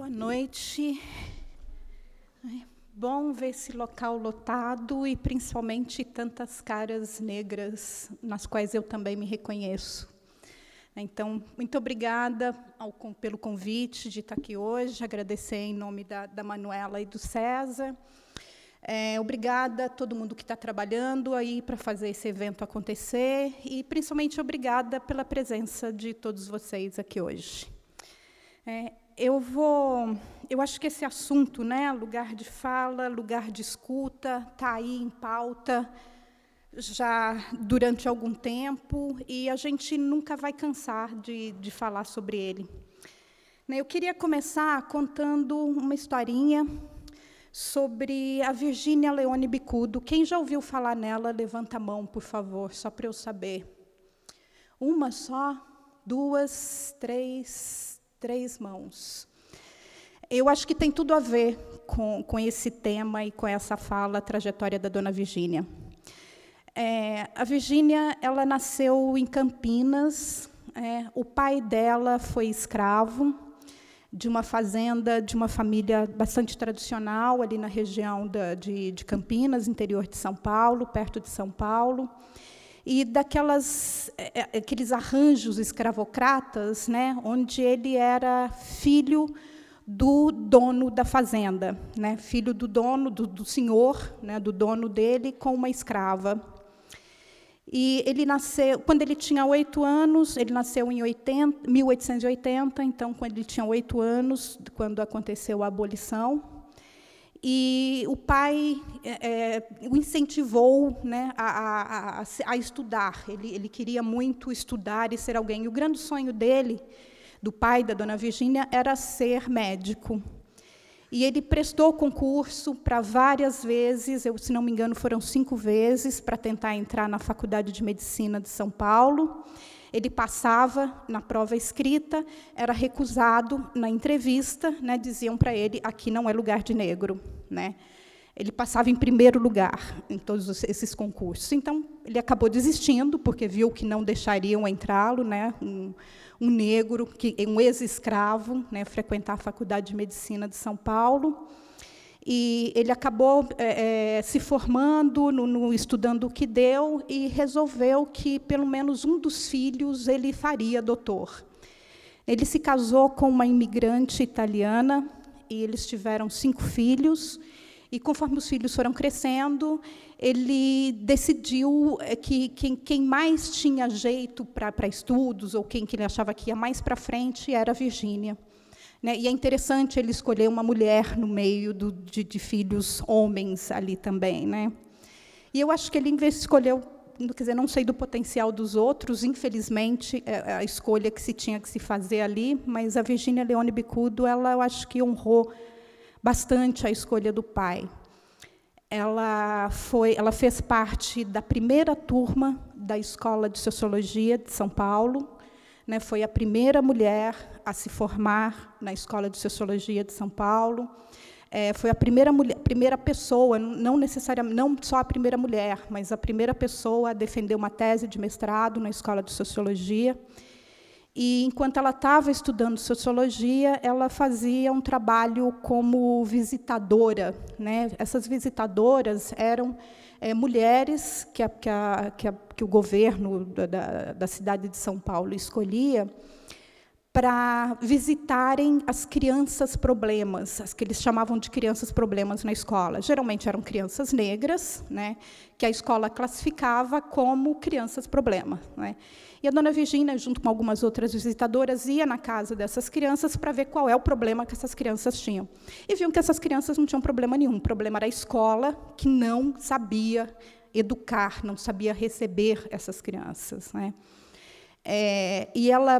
Boa noite. É bom ver esse local lotado e principalmente tantas caras negras nas quais eu também me reconheço. Então, muito obrigada ao, pelo convite de estar aqui hoje, agradecer em nome da, da Manuela e do César. É, obrigada a todo mundo que está trabalhando aí para fazer esse evento acontecer e, principalmente, obrigada pela presença de todos vocês aqui hoje. É, eu vou. Eu acho que esse assunto, né, lugar de fala, lugar de escuta, está aí em pauta já durante algum tempo e a gente nunca vai cansar de, de falar sobre ele. Né, eu queria começar contando uma historinha sobre a Virgínia Leone Bicudo. Quem já ouviu falar nela, levanta a mão, por favor, só para eu saber. Uma só, duas, três, Três mãos. Eu acho que tem tudo a ver com, com esse tema e com essa fala, a trajetória da dona Virgínia. É, a Virgínia, ela nasceu em Campinas. É, o pai dela foi escravo de uma fazenda, de uma família bastante tradicional ali na região da, de, de Campinas, interior de São Paulo, perto de São Paulo e daquelas é, é, aqueles arranjos escravocratas, né, onde ele era filho do dono da fazenda, né, filho do dono do, do senhor, né, do dono dele com uma escrava. E ele nasceu quando ele tinha oito anos. Ele nasceu em 80, 1880, então quando ele tinha oito anos, quando aconteceu a abolição. E o pai é, é, o incentivou né, a, a, a, estudar. Ele, ele queria muito estudar e ser alguém. E o grande sonho dele, do pai da dona Virgínia, era ser médico. E ele prestou concurso para várias vezes, eu, se não me engano, foram cinco vezes, para tentar entrar na Faculdade de Medicina de São Paulo ele passava na prova escrita, era recusado na entrevista, né, diziam para ele: aqui não é lugar de negro. Né? Ele passava em primeiro lugar em todos esses concursos. Então, ele acabou desistindo, porque viu que não deixariam entrá-lo, né, um, um, negro, que, um ex-escravo, né, frequentar a Faculdade de Medicina de São Paulo. E ele acabou é, é, se formando, no, no, estudando o que deu, e resolveu que pelo menos um dos filhos ele faria doutor. Ele se casou com uma imigrante italiana e eles tiveram cinco filhos. E conforme os filhos foram crescendo, ele decidiu é, que quem, quem mais tinha jeito para estudos ou quem que ele achava que ia mais para frente era a Virgínia. Né? E é interessante ele escolher uma mulher no meio do, de, de, filhos homens ali também. Né? E eu acho que ele escolheu, quer dizer, não sei do potencial dos outros, infelizmente, é, é a escolha que se tinha que se fazer ali, mas a Virginia Leone Bicudo, ela, eu acho que honrou bastante a escolha do pai. Ela, foi, ela fez parte da primeira turma da Escola de Sociologia de São Paulo, né, foi a primeira mulher a se formar na Escola de Sociologia de São Paulo. É, foi a primeira, mulher, primeira pessoa, não necessariamente, não só a primeira mulher, mas a primeira pessoa a defender uma tese de mestrado na Escola de Sociologia. E enquanto ela estava estudando sociologia, ela fazia um trabalho como visitadora. Né? Essas visitadoras eram é, mulheres que, a, que, a, que, a, que, o governo da, da cidade de São Paulo escolhia para visitarem as crianças problemas, as que eles chamavam de crianças problemas na escola. Geralmente eram crianças negras, né, que a escola classificava como crianças problema. Né. E a dona Virginia, junto com algumas outras visitadoras, ia na casa dessas crianças para ver qual é o problema que essas crianças tinham. E viam que essas crianças não tinham problema nenhum. O problema era a escola, que não sabia educar, não sabia receber essas crianças. Né. É, e ela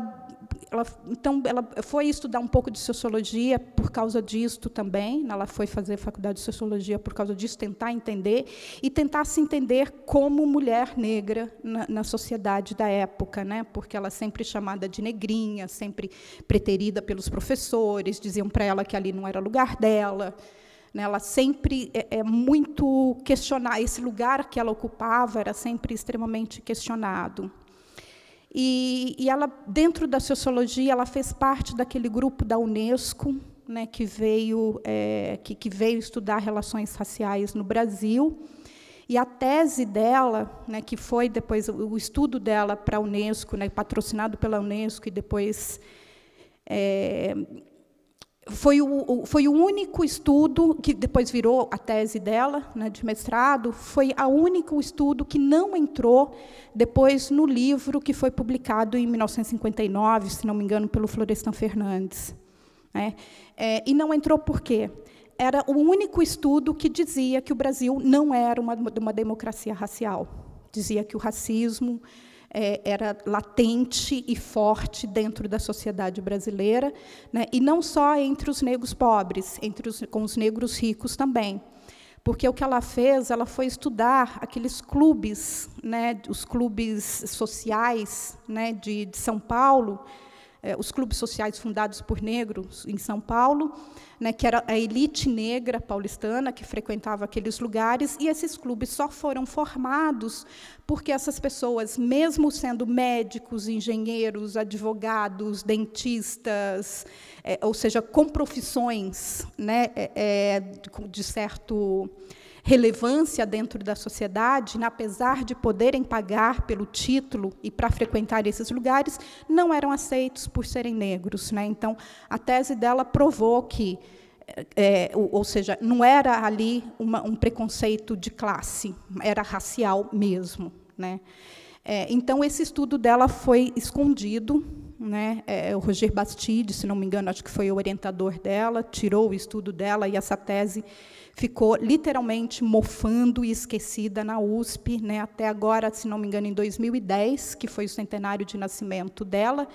ela, então, ela foi estudar um pouco de sociologia por causa disto também. Ela foi fazer faculdade de sociologia por causa disso, tentar entender e tentar se entender como mulher negra na, na sociedade da época, né? Porque ela é sempre chamada de negrinha, sempre preterida pelos professores, diziam para ela que ali não era lugar dela. Né? Ela sempre é, é, muito questionar esse lugar que ela ocupava era sempre extremamente questionado. E, e, ela, dentro da sociologia, ela fez parte daquele grupo da Unesco, né, que, veio, é, que, que, veio estudar relações raciais no Brasil. E a tese dela, né, que foi depois o estudo dela para a Unesco, né, patrocinado pela Unesco e depois é, foi o, foi o único estudo, que depois virou a tese dela, né, de mestrado, foi o único estudo que não entrou depois no livro que foi publicado em 1959, se não me engano, pelo Florestan Fernandes. Né. é, e não entrou por quê? Era o único estudo que dizia que o Brasil não era uma, uma democracia racial. Dizia que o racismo é, era latente e forte dentro da sociedade brasileira, né? e não só entre os negros pobres, entre os, com os negros ricos também porque o que ela fez, ela foi estudar aqueles clubes, né, os clubes sociais né, de, de São Paulo, eh, os clubes sociais fundados por negros em São Paulo, né, que era a elite negra paulistana que frequentava aqueles lugares, e esses clubes só foram formados porque essas pessoas, mesmo sendo médicos, engenheiros, advogados, dentistas, eh, ou seja, com profissões né, eh, eh de certo relevância dentro da sociedade, né? apesar de poderem pagar pelo título e para frequentar esses lugares, não eram aceitos por serem negros. Né? Então, a tese dela provou que é, é ou, seja, não era ali uma, um preconceito de classe, era racial mesmo. Né? É, então, esse estudo dela foi escondido. Né? É, o Roger Bastide, se não me engano, acho que foi o orientador dela, tirou o estudo dela e essa tese ficou literalmente mofando e esquecida na USP, né, até agora, se não me engano, em 2010, que foi o centenário de nascimento dela,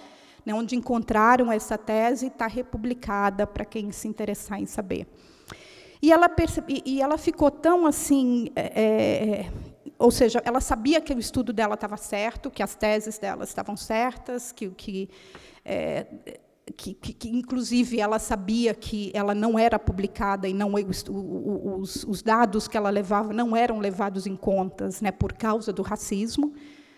né, onde encontraram essa tese, está republicada para quem se interessar em saber. E ela, percebe, e ela ficou tão assim. É, é, ou seja, ela sabia que o estudo dela estava certo, que as teses dela estavam certas, que o que é, que, que, que, inclusive ela sabia que ela não era publicada e não os, os, os, dados que ela levava não eram levados em contas, né, por causa do racismo,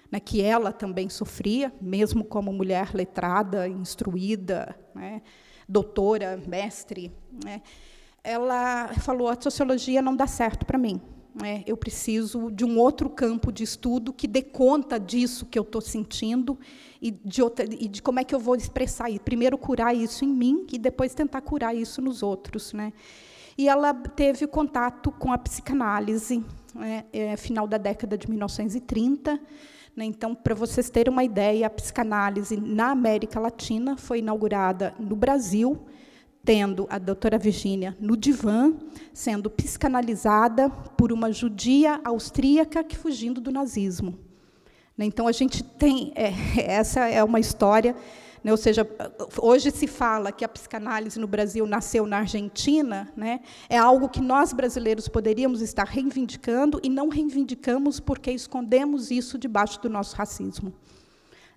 né, que ela também sofria, mesmo como mulher letrada, instruída, né, doutora, mestre, né, ela falou: a sociologia não dá certo para mim. É, eu preciso de um outro campo de estudo que dê conta disso que eu estou sentindo e de, outra, e de, como é que eu vou expressar isso. Primeiro curar isso em mim e depois tentar curar isso nos outros. Né? E ela teve contato com a psicanálise, né, é, final da década de 1930. Né, então, para vocês terem uma ideia, a psicanálise na América Latina foi inaugurada no Brasil tendo a doutora Virginia no divã, sendo psicanalizada por uma judia austríaca que fugindo do nazismo. Né, então, a gente tem. É, essa é uma história. Né, ou seja, hoje se fala que a psicanálise no Brasil nasceu na Argentina, né, é algo que nós brasileiros poderíamos estar reivindicando e não reivindicamos porque escondemos isso debaixo do nosso racismo.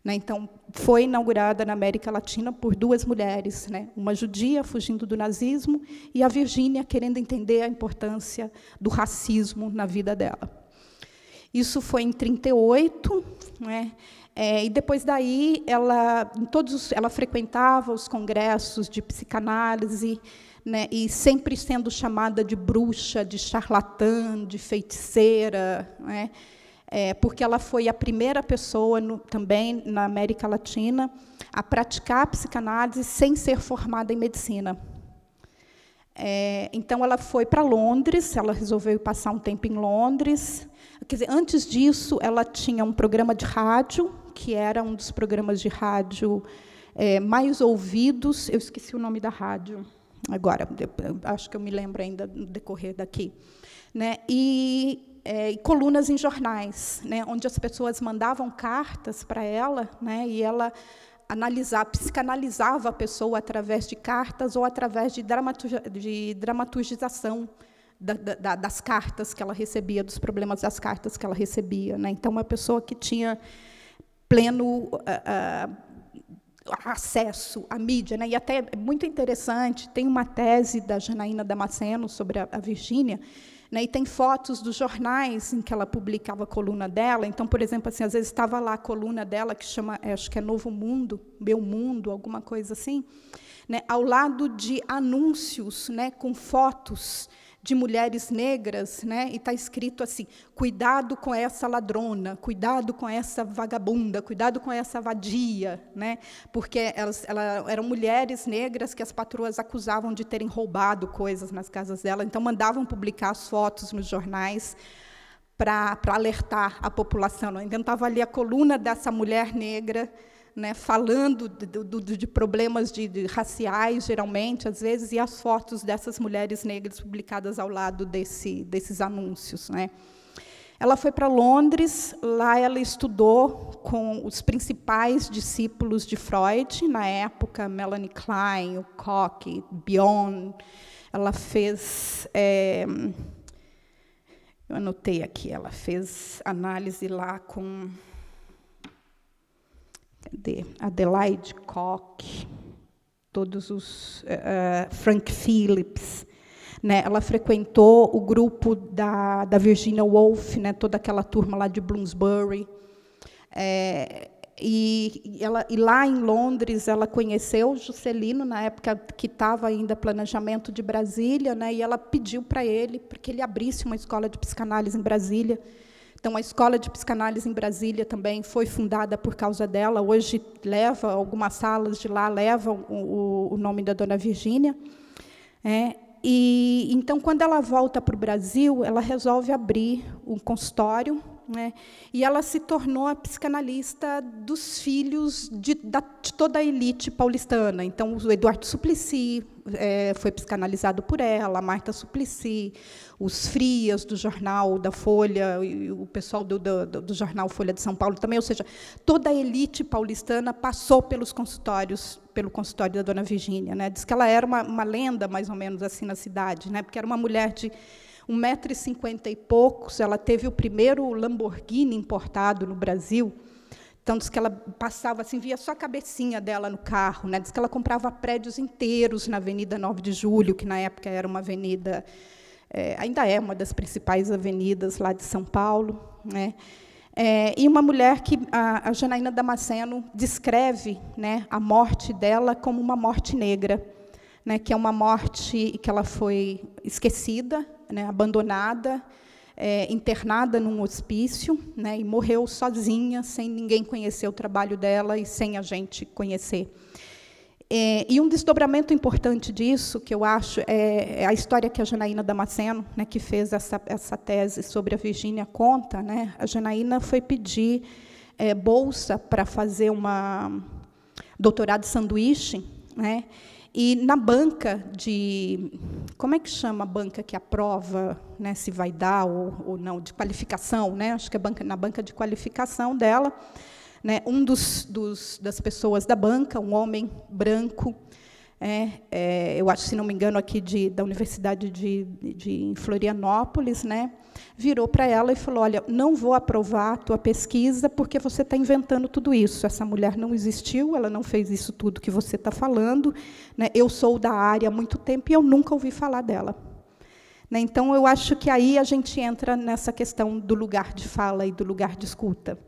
Né? Então, foi inaugurada na América Latina por duas mulheres, né? uma judia fugindo do nazismo e a Virgínia querendo entender a importância do racismo na vida dela. Isso foi em 38, né? É, e depois daí ela, todos, ela frequentava os congressos de psicanálise, né? E sempre sendo chamada de bruxa, de charlatã, de feiticeira, né? é, porque ela foi a primeira pessoa, no, também na América Latina, a praticar a psicanálise sem ser formada em medicina. É, então, ela foi para Londres, ela resolveu passar um tempo em Londres. Quer dizer, antes disso, ela tinha um programa de rádio, que era um dos programas de rádio é, mais ouvidos. Eu esqueci o nome da rádio agora, acho que eu me lembro ainda no decorrer daqui. Né? E é, colunas em jornais, né, onde as pessoas mandavam cartas para ela, né, e ela analisava psicanalizava a pessoa através de cartas ou através de, dramaturg, de da, da, das cartas que ela recebia, dos problemas das cartas que ela recebia. Né? Então, uma pessoa que tinha pleno uh, uh, acesso à mídia. Né? E até é muito interessante, tem uma tese da Janaína Damasceno sobre a, a Virgínia, né? E tem fotos dos jornais em que ela publicava a coluna dela. Então, por exemplo, assim, às vezes estava lá a coluna dela que chama, é, acho que é Novo Mundo, Meu Mundo, alguma coisa assim, né? ao lado de anúncios né? com fotos de mulheres negras, né? E está escrito assim: cuidado com essa ladrona, cuidado com essa vagabunda, cuidado com essa vadia, né? Porque elas, elas eram mulheres negras que as patroas acusavam de terem roubado coisas nas casas dela, então mandavam publicar as fotos nos jornais para alertar a população. Então inventava ali a coluna dessa mulher negra né, falando de, de, de problemas de, de, raciais, geralmente, às vezes, e as fotos dessas mulheres negras publicadas ao lado desse, desses anúncios. Né. Ela foi para Londres, lá ela estudou com os principais discípulos de Freud, na época, Melanie Klein, o Koch, Bion. Ela fez. É, eu anotei aqui, ela fez análise lá com de Adelaide Koch, todos os uh, Frank Phillips, né? Ela frequentou o grupo da, da Virginia Woolf, né? Toda aquela turma lá de Bloomsbury. É, e, ela, e, lá em Londres ela conheceu o Juscelino na época que estava ainda planejamento de Brasília, né? E ela pediu para ele que ele abrisse uma escola de psicanálise em Brasília. Então, a Escola de Psicanálise em Brasília também foi fundada por causa dela. Hoje leva, algumas salas de lá levam o, o nome da Dona Virgínia. É, e então, quando ela volta para o Brasil, ela resolve abrir um consultório né? E ela se tornou a psicanalista dos filhos de, da, de toda a elite paulistana. Então, o Eduardo Suplicy é, foi psicanalizado por ela, a Marta Suplicy, os Frias do jornal da Folha, e o pessoal do, do, do jornal Folha de São Paulo também. Ou seja, toda a elite paulistana passou pelos consultórios pelo consultório da Dona Virgínia. Né? Diz que ela era uma, uma lenda, mais ou menos, assim na cidade, né? porque era uma mulher de um metro e cinquenta e poucos. Ela teve o primeiro Lamborghini importado no Brasil. Então, que ela passava assim, via só a cabecinha dela no carro. Né? Diz que ela comprava prédios inteiros na Avenida 9 de Julho, que na época era uma avenida, é, ainda é uma das principais avenidas lá de São Paulo. Né? É, e uma mulher que a, a Janaína Damasceno descreve né, a morte dela como uma morte negra, né, que é uma morte que ela foi esquecida, né, abandonada, é, internada num hospício, né, e morreu sozinha, sem ninguém conhecer o trabalho dela e sem a gente conhecer. É, e um desdobramento importante disso, que eu acho, é, é a história que a Janaína Damasceno, né, que fez essa, essa tese sobre a Virgínia, conta. Né, a Janaína foi pedir é, bolsa para fazer uma doutorado sanduíche, né, e na banca de. Como é que chama a banca que aprova né, se vai dar ou, ou não, de qualificação, né? acho que é banca, na banca de qualificação dela, né, um dos, dos, das pessoas da banca, um homem branco, é, é, eu acho, se não me engano, aqui de, da Universidade de, de, Florianópolis, né, virou para ela e falou: Olha, não vou aprovar a tua pesquisa porque você está inventando tudo isso. Essa mulher não existiu, ela não fez isso tudo que você está falando. Né? Eu sou da área há muito tempo e eu nunca ouvi falar dela. Né? Então, eu acho que aí a gente entra nessa questão do lugar de fala e do lugar de escuta.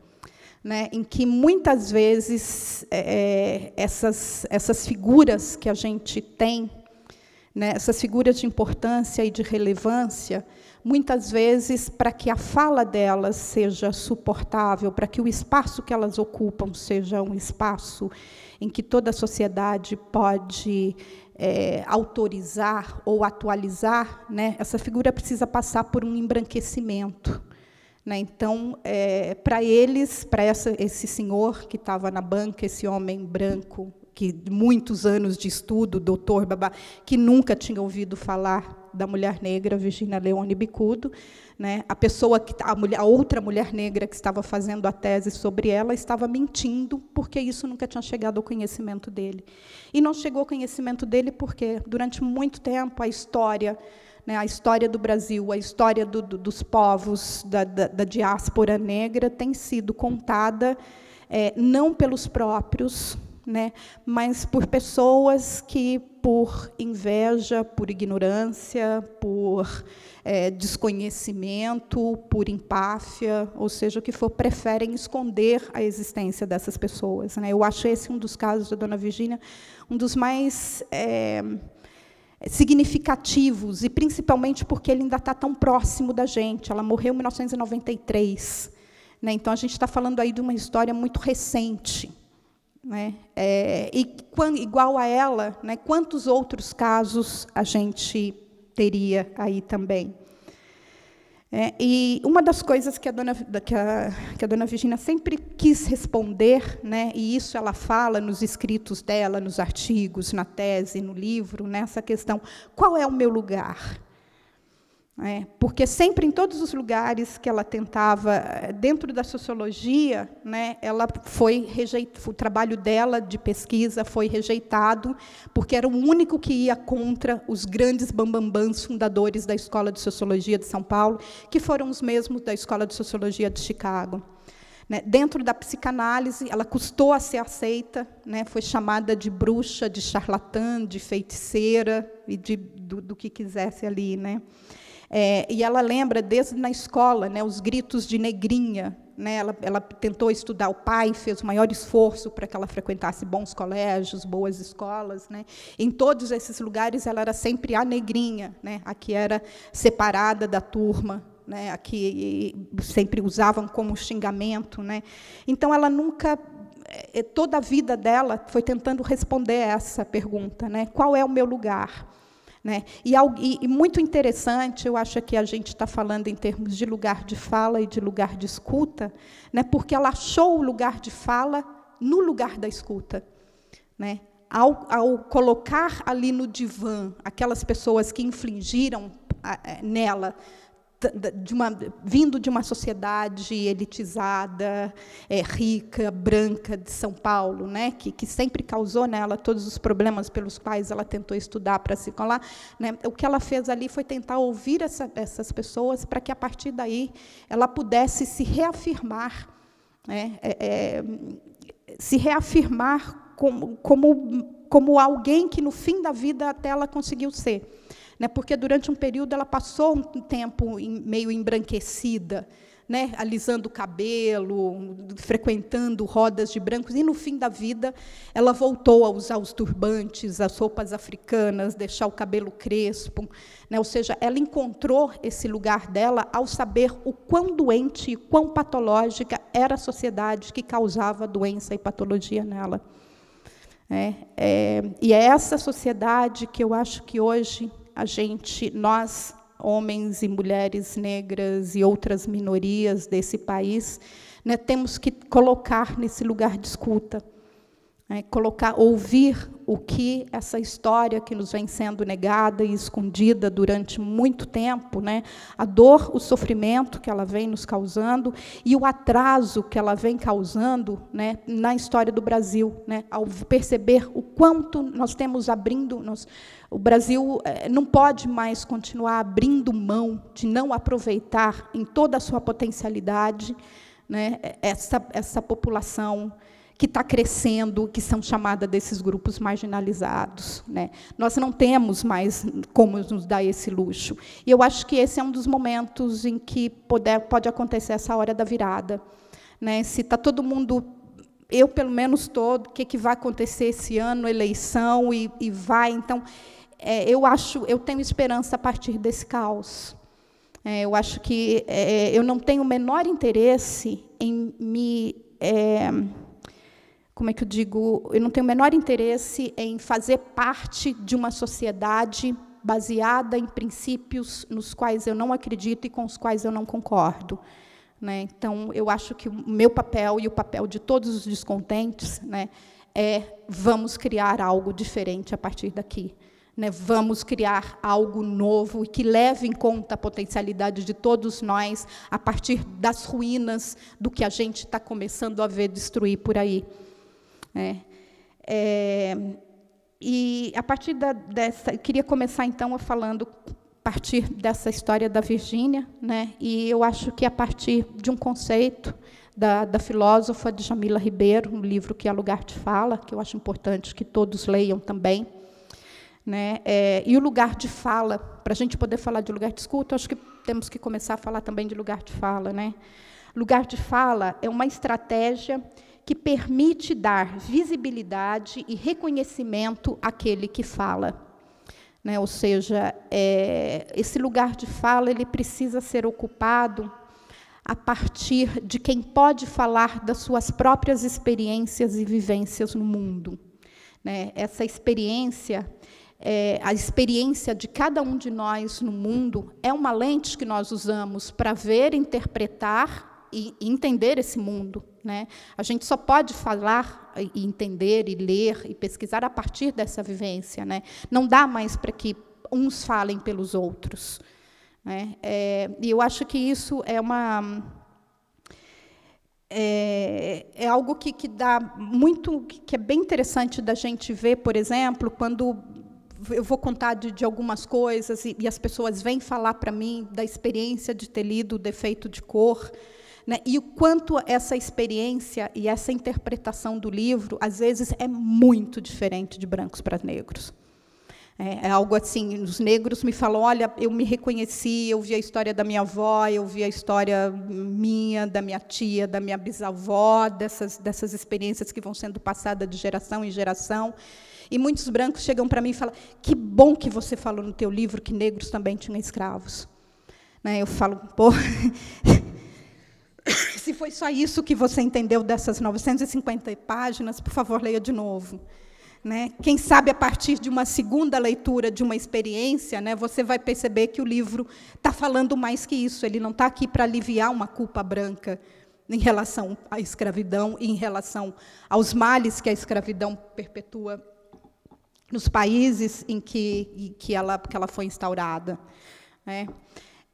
Né, em que muitas vezes é, é essas, essas figuras que a gente tem né? Essas figuras de importância e de relevância, muitas vezes, para que a fala delas seja suportável, para que o espaço que elas ocupam seja um espaço em que toda a sociedade pode é, autorizar ou atualizar, né? essa figura precisa passar por um embranquecimento. Né? Então, é, para eles, para esse senhor que estava na banca, esse homem branco, que muitos anos de estudo, doutor babá, que nunca tinha ouvido falar da mulher negra, Virginia Leone Bicudo, né? A pessoa que a, mulher, a outra mulher negra que estava fazendo a tese sobre ela estava mentindo, porque isso nunca tinha chegado ao conhecimento dele. E não chegou ao conhecimento dele porque durante muito tempo a história né, a história do Brasil, a história do, do, dos povos da, da, da diáspora negra tem sido contada é, não pelos próprios né? mas por pessoas que, por inveja, por ignorância, por é, desconhecimento, por empáfia, ou seja, o que for, preferem esconder a existência dessas pessoas. Né? Eu acho esse um dos casos da Dona Virginia, um dos mais. É, significativos e principalmente porque ele ainda está tão próximo da gente. Ela morreu em 1993, né? então a gente está falando aí de uma história muito recente. Né? É, e quando, igual a ela, né, quantos outros casos a gente teria aí também? É, e uma das coisas que a dona, que a, que a dona Virginia sempre quis responder, né, e isso ela fala nos escritos dela, nos artigos, na tese, no livro, nessa né, questão: qual é o meu lugar? É, porque sempre em todos os lugares que ela tentava, eh, dentro da sociologia, né, ela foi rejeit... o trabalho dela de pesquisa foi rejeitado, porque era o único que ia contra os grandes bambambãs fundadores da Escola de Sociologia de São Paulo, que foram os mesmos da Escola de Sociologia de Chicago. Né, dentro da psicanálise, ela custou a ser aceita, né, foi chamada de bruxa, de charlatã, de feiticeira e de, do, do que quisesse ali. Né. É, e ela lembra, desde na escola, né, os gritos de negrinha. Né, ela, ela tentou estudar, o pai fez o maior esforço para que ela frequentasse bons colégios, boas escolas. Né. Em todos esses lugares, ela era sempre a negrinha, né, a que era separada da turma, né, a que sempre usavam como xingamento. Né. Então, ela nunca é, toda a vida dela foi tentando responder essa pergunta, né? Qual é o meu lugar? Né? E, e, muito interessante, eu acho que a gente está falando em termos de lugar de fala e de lugar de escuta, né? porque ela achou o lugar de fala no lugar da escuta. Né? Ao, ao colocar ali no divã aquelas pessoas que infligiram é, nela de uma, vindo de uma sociedade elitizada, é, rica, branca de São Paulo, né, que, que sempre causou nela todos os problemas pelos quais ela tentou estudar para se colar, né, o que ela fez ali foi tentar ouvir essa, essas pessoas para que, a partir daí, ela pudesse se reafirmar, né, é, é, se reafirmar como, como, como alguém que, no fim da vida, até ela conseguiu ser né, porque durante um período ela passou um tempo em, meio embranquecida, né, alisando o cabelo, frequentando rodas de brancos, e no fim da vida ela voltou a usar os turbantes, as roupas africanas, deixar o cabelo crespo. Né, ou seja, ela encontrou esse lugar dela ao saber o quão doente e quão patológica era a sociedade que causava doença e patologia nela. É, é, e é essa sociedade que eu acho que hoje a gente, nós, homens e mulheres negras e outras minorias desse país, né, temos que colocar nesse lugar de escuta, né, colocar, ouvir o que essa história que nos vem sendo negada e escondida durante muito tempo, né? a dor, o sofrimento que ela vem nos causando e o atraso que ela vem causando né, na história do Brasil, né? ao perceber o quanto nós temos abrindo, nós, o Brasil eh, não pode mais continuar abrindo mão de não aproveitar em toda a sua potencialidade né, essa, essa população que está crescendo, que são chamadas desses grupos marginalizados. Né? Nós não temos mais como nos dar esse luxo. E eu acho que esse é um dos momentos em que poder, pode acontecer essa hora da virada. Né? Se está todo mundo eu pelo menos todo, o que, que vai acontecer esse ano, eleição e, e vai. Então, é, eu acho, eu tenho esperança a partir desse caos. É, eu acho que é, eu não tenho o menor interesse em me é, como é que eu digo, eu não tenho o menor interesse em fazer parte de uma sociedade baseada em princípios nos quais eu não acredito e com os quais eu não concordo. Né? Então, eu acho que o meu papel e o papel de todos os descontentes né, é vamos criar algo diferente a partir daqui. Né? Vamos criar algo novo e que leve em conta a potencialidade de todos nós a partir das ruínas do que a gente está começando a ver destruir por aí. Né? É, e a partir da, dessa, queria começar então falando a partir dessa história da Virgínia, né? E eu acho que a partir de um conceito da, da filósofa de Jamila Ribeiro, um livro que a Lugar te fala, que eu acho importante que todos leiam também, né? É, e o lugar de fala, para a gente poder falar de lugar de escuta, acho que temos que começar a falar também de lugar de fala, né? Lugar de fala é uma estratégia que permite dar visibilidade e reconhecimento àquele que fala. Né? Ou seja, é, esse lugar de fala ele precisa ser ocupado a partir de quem pode falar das suas próprias experiências e vivências no mundo. Né? Essa experiência, é, a experiência de cada um de nós no mundo, é uma lente que nós usamos para ver, interpretar e, entender esse mundo. Né? A gente só pode falar e entender e ler e pesquisar a partir dessa vivência. Né? Não dá mais para que uns falem pelos outros. Né? É, e eu acho que isso é uma é, é, algo que, que dá muito, que é bem interessante da gente ver, por exemplo, quando eu vou contar de, de algumas coisas e, e, as pessoas vêm falar para mim da experiência de ter lido o defeito de cor né? E o quanto essa experiência e essa interpretação do livro, às vezes, é muito diferente de brancos para negros. É, é, algo assim, os negros me falam, olha, eu me reconheci, eu vi a história da minha avó, eu vi a história minha, da minha tia, da minha bisavó, dessas, dessas experiências que vão sendo passadas de geração em geração. E muitos brancos chegam para mim e falam, que bom que você falou no teu livro que negros também tinham escravos. Né, eu falo, pô... Se foi só isso que você entendeu dessas 950 páginas, por favor, leia de novo. Né? Quem sabe a partir de uma segunda leitura, de uma experiência, né, você vai perceber que o livro está falando mais que isso. Ele não está aqui para aliviar uma culpa branca em relação à escravidão e em relação aos males que a escravidão perpetua nos países em que, em que, ela, que ela foi instaurada. Né?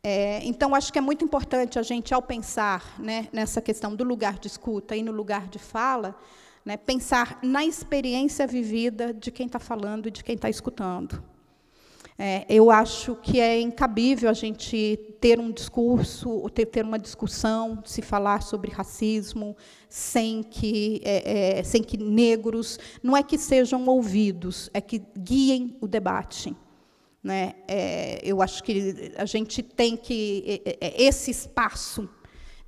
É, então, acho que é muito importante a gente, ao pensar né, nessa questão do lugar de escuta e no lugar de fala, né, pensar na experiência vivida de quem está falando e de quem está escutando. É, eu acho que é incabível a gente ter um discurso, ou ter, ter uma discussão, se falar sobre racismo, sem que, é, é, sem que negros, não é que sejam ouvidos, é que guiem o debate. Né? É, eu acho que a gente tem que é, é, é, esse espaço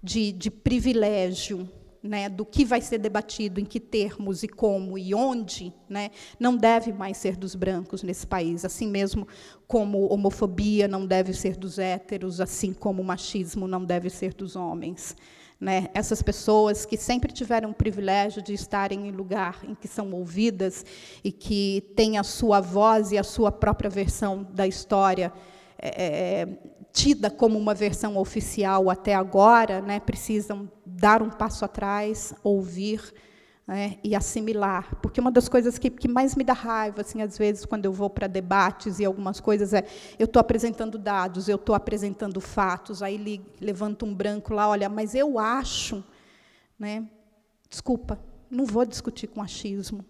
de, de privilégio né, do que vai ser debatido, em que termos e como e onde, né, não deve mais ser dos brancos nesse país, assim mesmo como homofobia não deve ser dos héteros, assim como machismo não deve ser dos homens. Né? Essas pessoas que sempre tiveram o privilégio de estarem em lugar em que são ouvidas e que têm a sua voz e a sua própria versão da história é, é, é tida como uma versão oficial até agora, né? precisam dar um passo atrás, ouvir, né, e assimilar. Porque uma das coisas que, que mais me dá raiva, assim, às vezes, quando eu vou para debates e algumas coisas, é eu estou apresentando dados, eu estou apresentando fatos, aí li, levanta um branco lá, olha, mas eu acho. Né, desculpa, não vou discutir com achismo.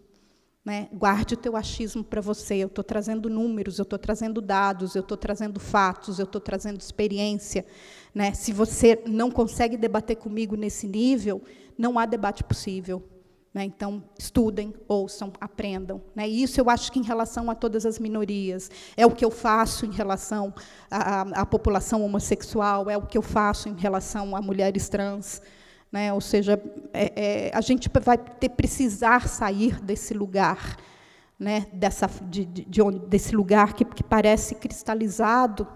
Né? Guarde o teu achismo para você. Eu estou trazendo números, eu estou trazendo dados, eu estou trazendo fatos, eu estou trazendo experiência. Né? Se você não consegue debater comigo nesse nível, não há debate possível. Né? Então, estudem, ouçam, aprendam. Né? isso eu acho que em relação a todas as minorias. É o que eu faço em relação à, à população homossexual, é o que eu faço em relação a mulheres trans. Né? Ou seja, é, é, a gente vai ter precisar sair desse lugar, né? Dessa, de, de, de onde, desse lugar que, que parece cristalizado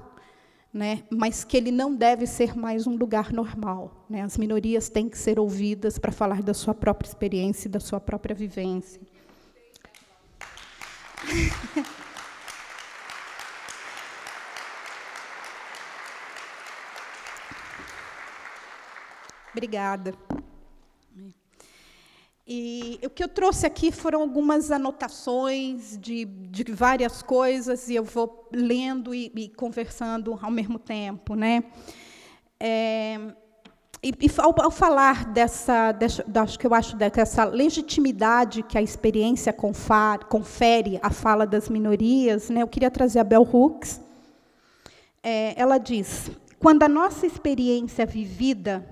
né, mas que ele não deve ser mais um lugar normal. Né? As minorias têm que ser ouvidas para falar da sua própria experiência e da sua própria vivência. Obrigada. E o que eu trouxe aqui foram algumas anotações de, de várias coisas, e eu vou lendo e, e conversando ao mesmo tempo. Né? É, e, e ao, ao, falar dessa, dessa acho que eu acho dessa legitimidade que a experiência confar, confere à fala das minorias, né, eu queria trazer a Bell Hooks. É, ela diz: quando a nossa experiência é vivida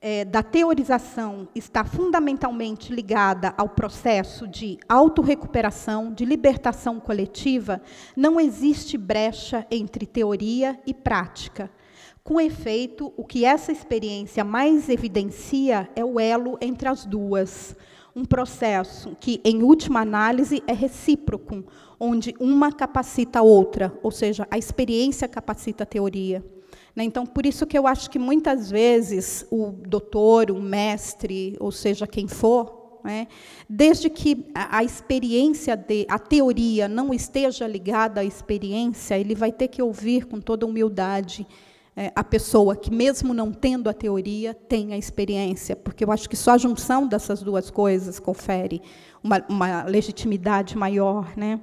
é, da teorização está fundamentalmente ligada ao processo de autorrecuperação, de libertação coletiva, não existe brecha entre teoria e prática. Com efeito, o que essa experiência mais evidencia é o elo entre as duas. Um processo que, em última análise, é recíproco, onde uma capacita a outra, ou seja, a experiência capacita a teoria. Né? Então, por isso que eu acho que muitas vezes o doutor, o mestre, ou seja, quem for, né? desde que a experiência, de, a teoria não esteja ligada à experiência, ele vai ter que ouvir com toda humildade é, a pessoa que, mesmo não tendo a teoria, tem a experiência, porque eu acho que só a junção dessas duas coisas confere uma, uma legitimidade maior. Né?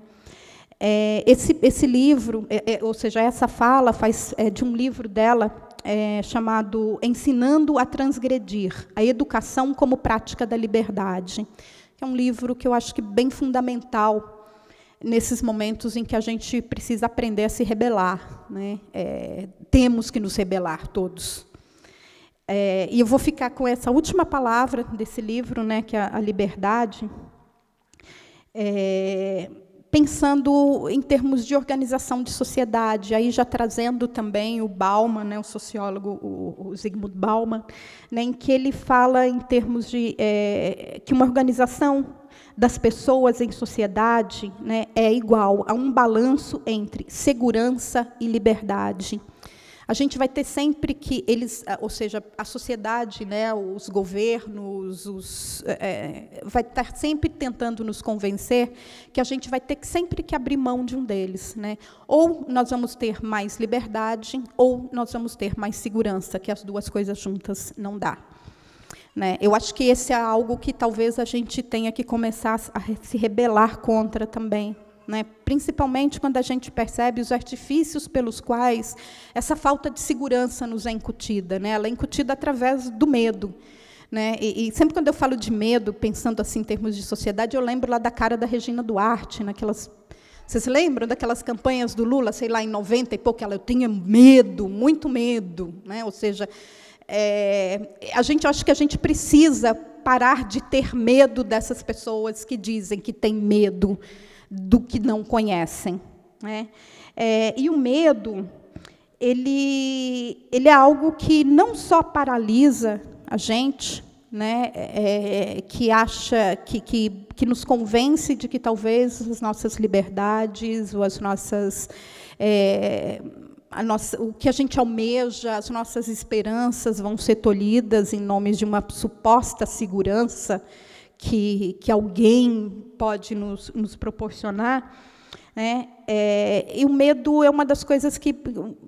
É, esse, esse livro, é, é, ou seja, essa fala faz é, de um livro dela é, chamado Ensinando a Transgredir, a Educação como Prática da Liberdade, que é um livro que eu acho que bem fundamental nesses momentos em que a gente precisa aprender a se rebelar. Né? É, temos que nos rebelar todos. É, e eu vou ficar com essa última palavra desse livro, né, que é a liberdade. É, pensando em termos de organização de sociedade, aí já trazendo também o Bauman, né, o sociólogo o, o Zygmunt Bauman, né, em que ele fala em termos de é, que uma organização das pessoas em sociedade né, é igual a um balanço entre segurança e liberdade. A gente vai ter sempre que eles, ou seja, a sociedade, né, os governos, os, é, é, vai estar sempre tentando nos convencer que a gente vai ter que sempre que abrir mão de um deles, né? Ou nós vamos ter mais liberdade, ou nós vamos ter mais segurança, que as duas coisas juntas não dá. Né? Eu acho que esse é algo que talvez a gente tenha que começar a se rebelar contra também, né? principalmente quando a gente percebe os artifícios pelos quais essa falta de segurança nos é incutida. Né? Ela é incutida através do medo. Né? E, e, sempre quando eu falo de medo, pensando assim em termos de sociedade, eu lembro lá da cara da Regina Duarte, naquelas. Vocês lembram daquelas campanhas do Lula, sei lá, em 90 e pouco, ela eu tinha medo, muito medo. Né? Ou seja, é, a gente acho que a gente precisa parar de ter medo dessas pessoas que dizem que têm medo do que não conhecem. Né? É, e o medo, ele, ele é algo que não só paralisa a gente, né, é, é que acha, que, que, que nos convence de que talvez as nossas liberdades ou as nossas é, nossa, o que a gente almeja, as nossas esperanças vão ser tolhidas em nome de uma suposta segurança que, que alguém pode nos, nos proporcionar. Né? É, e o medo é uma das coisas que,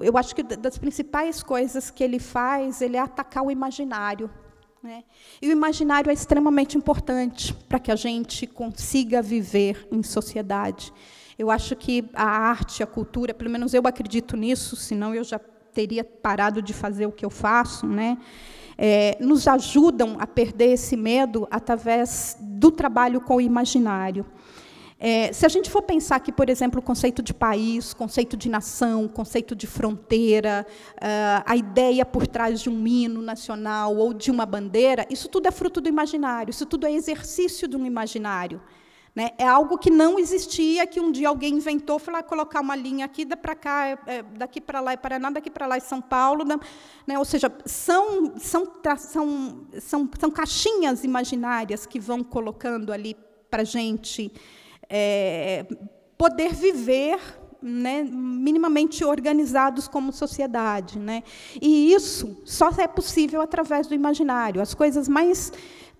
eu acho que das principais coisas que ele faz, ele é atacar o imaginário. Né? E o imaginário é extremamente importante para que a gente consiga viver em sociedade. Eu acho que a arte, a cultura, pelo menos eu acredito nisso, senão eu já teria parado de fazer o que eu faço, né? é, nos ajudam a perder esse medo através do trabalho com o imaginário. É, se a gente for pensar que, por exemplo, o conceito de país, conceito de nação, conceito de fronteira, é, a ideia por trás de um hino nacional ou de uma bandeira, isso tudo é fruto do imaginário, isso tudo é exercício de um imaginário. Né? É algo que não existia, que um dia alguém inventou, foi lá colocar uma linha aqui para cá, é, é daqui para lá é Paraná, daqui para lá é São Paulo. Né? Ou seja, são, são, são, são, são caixinhas imaginárias que vão colocando ali para a gente é, poder viver né, minimamente organizados como sociedade. Né? E isso só é possível através do imaginário. As coisas mais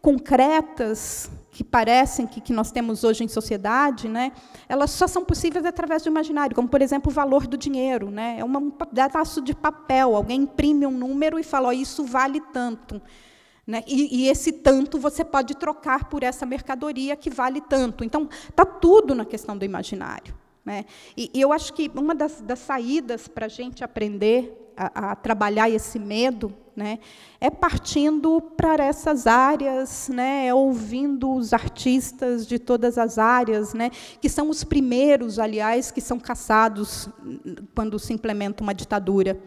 concretas que parecem que, que nós temos hoje em sociedade, né, elas só são possíveis através do imaginário, como, por exemplo, o valor do dinheiro. Né? É uma, um pedaço de papel, alguém imprime um número e fala, oh, isso vale tanto. Né? E, e, esse tanto você pode trocar por essa mercadoria que vale tanto. Então, está tudo na questão do imaginário. Né? E, e eu acho que uma das, das saídas para a gente aprender a, a trabalhar esse medo, né, é partindo para essas áreas, né, é ouvindo os artistas de todas as áreas, né, que são os primeiros, aliás, que são caçados quando se implementa uma ditadura.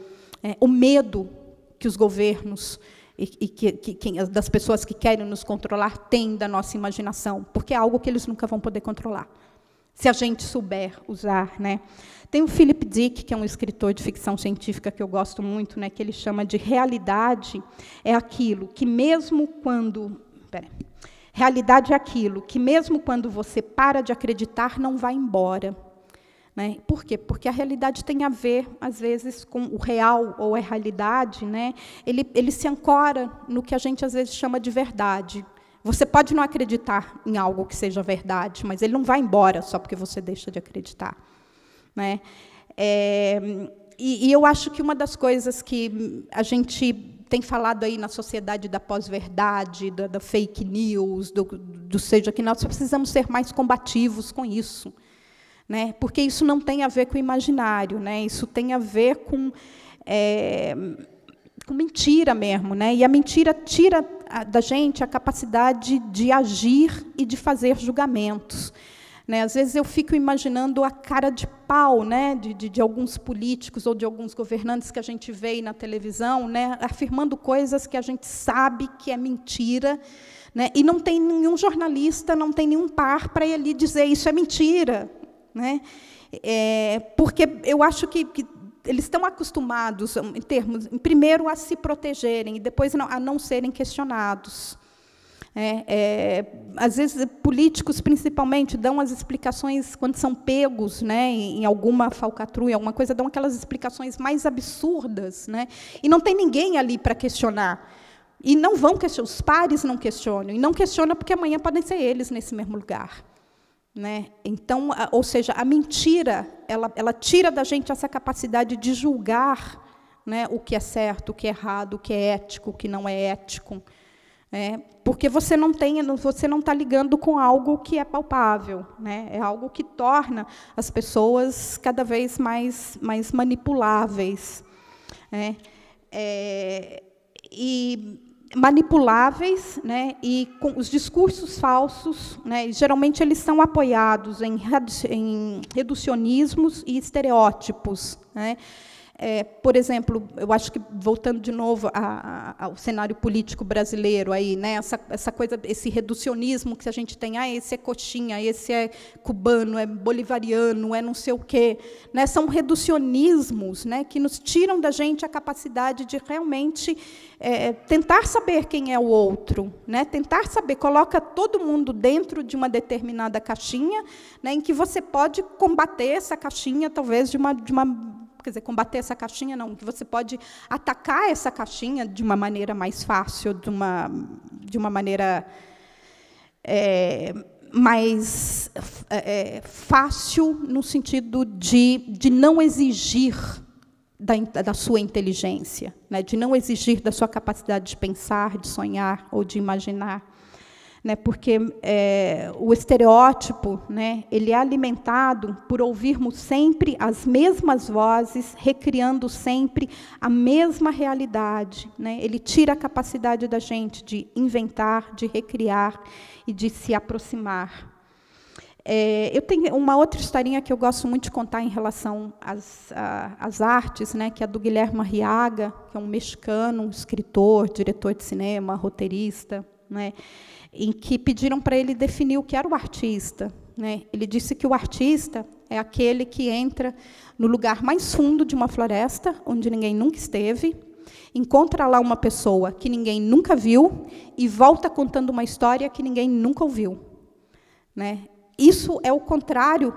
É, o medo que os governos e, e que, que, das pessoas que querem nos controlar têm da nossa imaginação, porque é algo que eles nunca vão poder controlar, se a gente souber usar, né? Tem o Philip Dick, que é um escritor de ficção científica que eu gosto muito, né, que ele chama de realidade é aquilo que mesmo quando, peraí, realidade é aquilo que mesmo quando você para de acreditar não vai embora. Né? Por quê? Porque a realidade tem a ver, às vezes, com o real ou a realidade. Né? Ele, ele se ancora no que a gente, às vezes, chama de verdade. Você pode não acreditar em algo que seja verdade, mas ele não vai embora só porque você deixa de acreditar. Né? É, e, e eu acho que uma das coisas que a gente tem falado aí na sociedade da pós-verdade, da, da, fake news, do, do, seja que nós precisamos ser mais combativos com isso, né? Porque isso não tem a ver com o imaginário, né? Isso tem a ver com é, com mentira mesmo, né? E a mentira tira da gente a capacidade de agir e de fazer julgamentos. Né? Às vezes eu fico imaginando a cara de pau né? de, de, de alguns políticos ou de alguns governantes que a gente vê na televisão, né? afirmando coisas que a gente sabe que é mentira, né? e não tem nenhum jornalista, não tem nenhum par para ele dizer isso é mentira. Né? É, porque eu acho que, que eles estão acostumados, em termos, primeiro a se protegerem e depois a não serem questionados. É, é, às vezes, políticos, principalmente, dão as explicações, quando são pegos né, em alguma falcatrua, em alguma coisa, dão aquelas explicações mais absurdas. Né, e não tem ninguém ali para questionar. E não vão questionar, os pares não questionam. E não questionam porque amanhã podem ser eles nesse mesmo lugar. Né? Então, a, ou seja, a mentira, ela, ela tira da gente essa capacidade de julgar né, o que é certo, o que é errado, o que é ético, o que não é ético. É, porque você não tem, você não está ligando com algo que é palpável, né? É algo que torna as pessoas cada vez mais, mais manipuláveis, né? É, e manipuláveis, né? E com os discursos falsos, né? E geralmente eles são apoiados em, em reducionismos e estereótipos, né? é, por exemplo, eu acho que voltando de novo a, a, ao cenário político brasileiro aí, né, essa, essa coisa, esse reducionismo que a gente tem, ah, esse é coxinha, esse é cubano, é bolivariano, é não sei o quê, né, são reducionismos, né, que nos tiram da gente a capacidade de realmente é, tentar saber quem é o outro, né, tentar saber, coloca todo mundo dentro de uma determinada caixinha, né, em que você pode combater essa caixinha talvez de uma, de uma quer dizer, combater essa caixinha, não, que você pode atacar essa caixinha de uma maneira mais fácil, de uma, de uma maneira é, mais é, é, fácil no sentido de, de não exigir da, da sua inteligência, né? de não exigir da sua capacidade de pensar, de sonhar ou de imaginar né, porque é, o estereótipo né, ele é alimentado por ouvirmos sempre as mesmas vozes, recriando sempre a mesma realidade. Né? Ele tira a capacidade da gente de inventar, de recriar e de se aproximar. É, eu tenho uma outra historinha que eu gosto muito de contar em relação às, à, às artes, né, que é do Guilherme Arriaga, que é um mexicano, um escritor, diretor de cinema, roteirista. Né? em que pediram para ele definir o que era o artista. Né? Ele disse que o artista é aquele que entra no lugar mais fundo de uma floresta, onde ninguém nunca esteve, encontra lá uma pessoa que ninguém nunca viu e volta contando uma história que ninguém nunca ouviu. Né? Isso é o contrário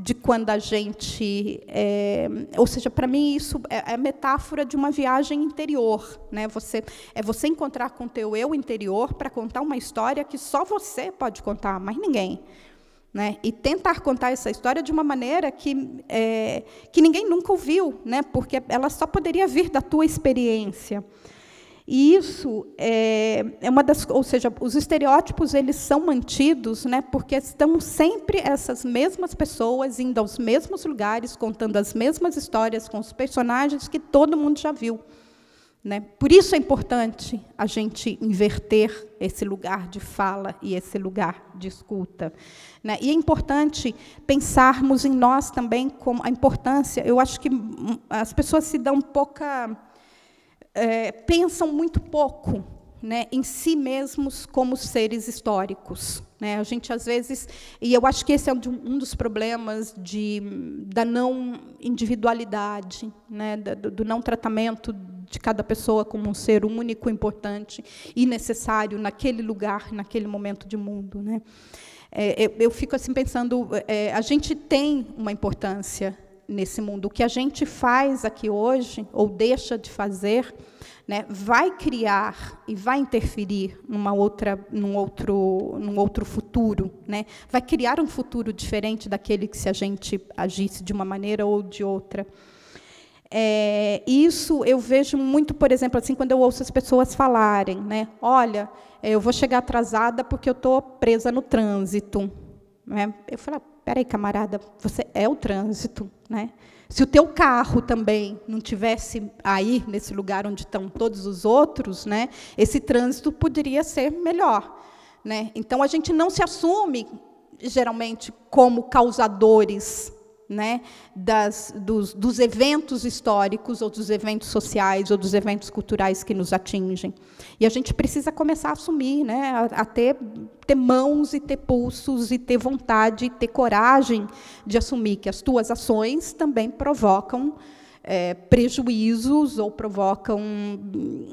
de quando a gente, é, ou seja, para mim isso é a é metáfora de uma viagem interior, né? Você é você encontrar com o teu eu interior para contar uma história que só você pode contar, mais ninguém, né? E tentar contar essa história de uma maneira que é, que ninguém nunca ouviu, né? Porque ela só poderia vir da tua experiência. E isso é, é, uma das, ou seja, os estereótipos eles são mantidos, né? Porque estão sempre essas mesmas pessoas indo aos mesmos lugares, contando as mesmas histórias com os personagens que todo mundo já viu, né? Por isso é importante a gente inverter esse lugar de fala e esse lugar de escuta, né? E é importante pensarmos em nós também como a importância. Eu acho que hum, as pessoas se dão pouca é, pensam muito pouco né, em si mesmos como seres históricos. Né? A gente, às vezes, e eu acho que esse é um dos problemas de, da não individualidade, né, do, do não tratamento de cada pessoa como um ser único, importante e necessário naquele lugar, naquele momento de mundo. Né? É, eu, eu, fico assim pensando, é, a gente tem uma importância nesse mundo. O que a gente faz aqui hoje, ou deixa de fazer, né, vai criar e vai interferir numa outra, num, outro, num outro futuro. Né? Vai criar um futuro diferente daquele que se a gente agisse de uma maneira ou de outra. É, isso eu vejo muito, por exemplo, assim quando eu ouço as pessoas falarem, né? Olha, eh, eu vou chegar atrasada porque eu estou presa no trânsito. Né? Eu falo, peraí, camarada, você é o trânsito. Né? Se o teu carro também não tivesse aí nesse lugar onde estão todos os outros, né, esse trânsito poderia ser melhor. Né? Então a gente não se assume geralmente como causadores né, das, dos, dos eventos históricos, ou dos eventos sociais, ou dos eventos culturais que nos atingem. E a gente precisa começar a assumir, né, a, a ter, ter mãos e ter pulsos, e ter vontade, e ter coragem de assumir que as tuas ações também provocam é, prejuízos ou provocam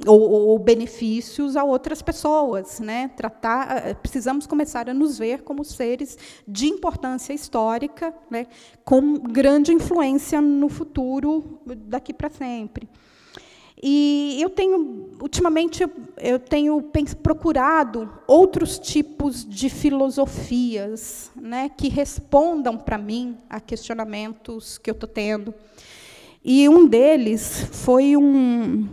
ou, ou, benefícios a outras pessoas, né? Tratar, é, precisamos começar a nos ver como seres de importância histórica, né? Com grande influência no futuro daqui para sempre. E eu tenho, ultimamente, eu tenho procurado outros tipos de filosofias né, que respondam para mim a questionamentos que eu estou tendo. E um deles foi um,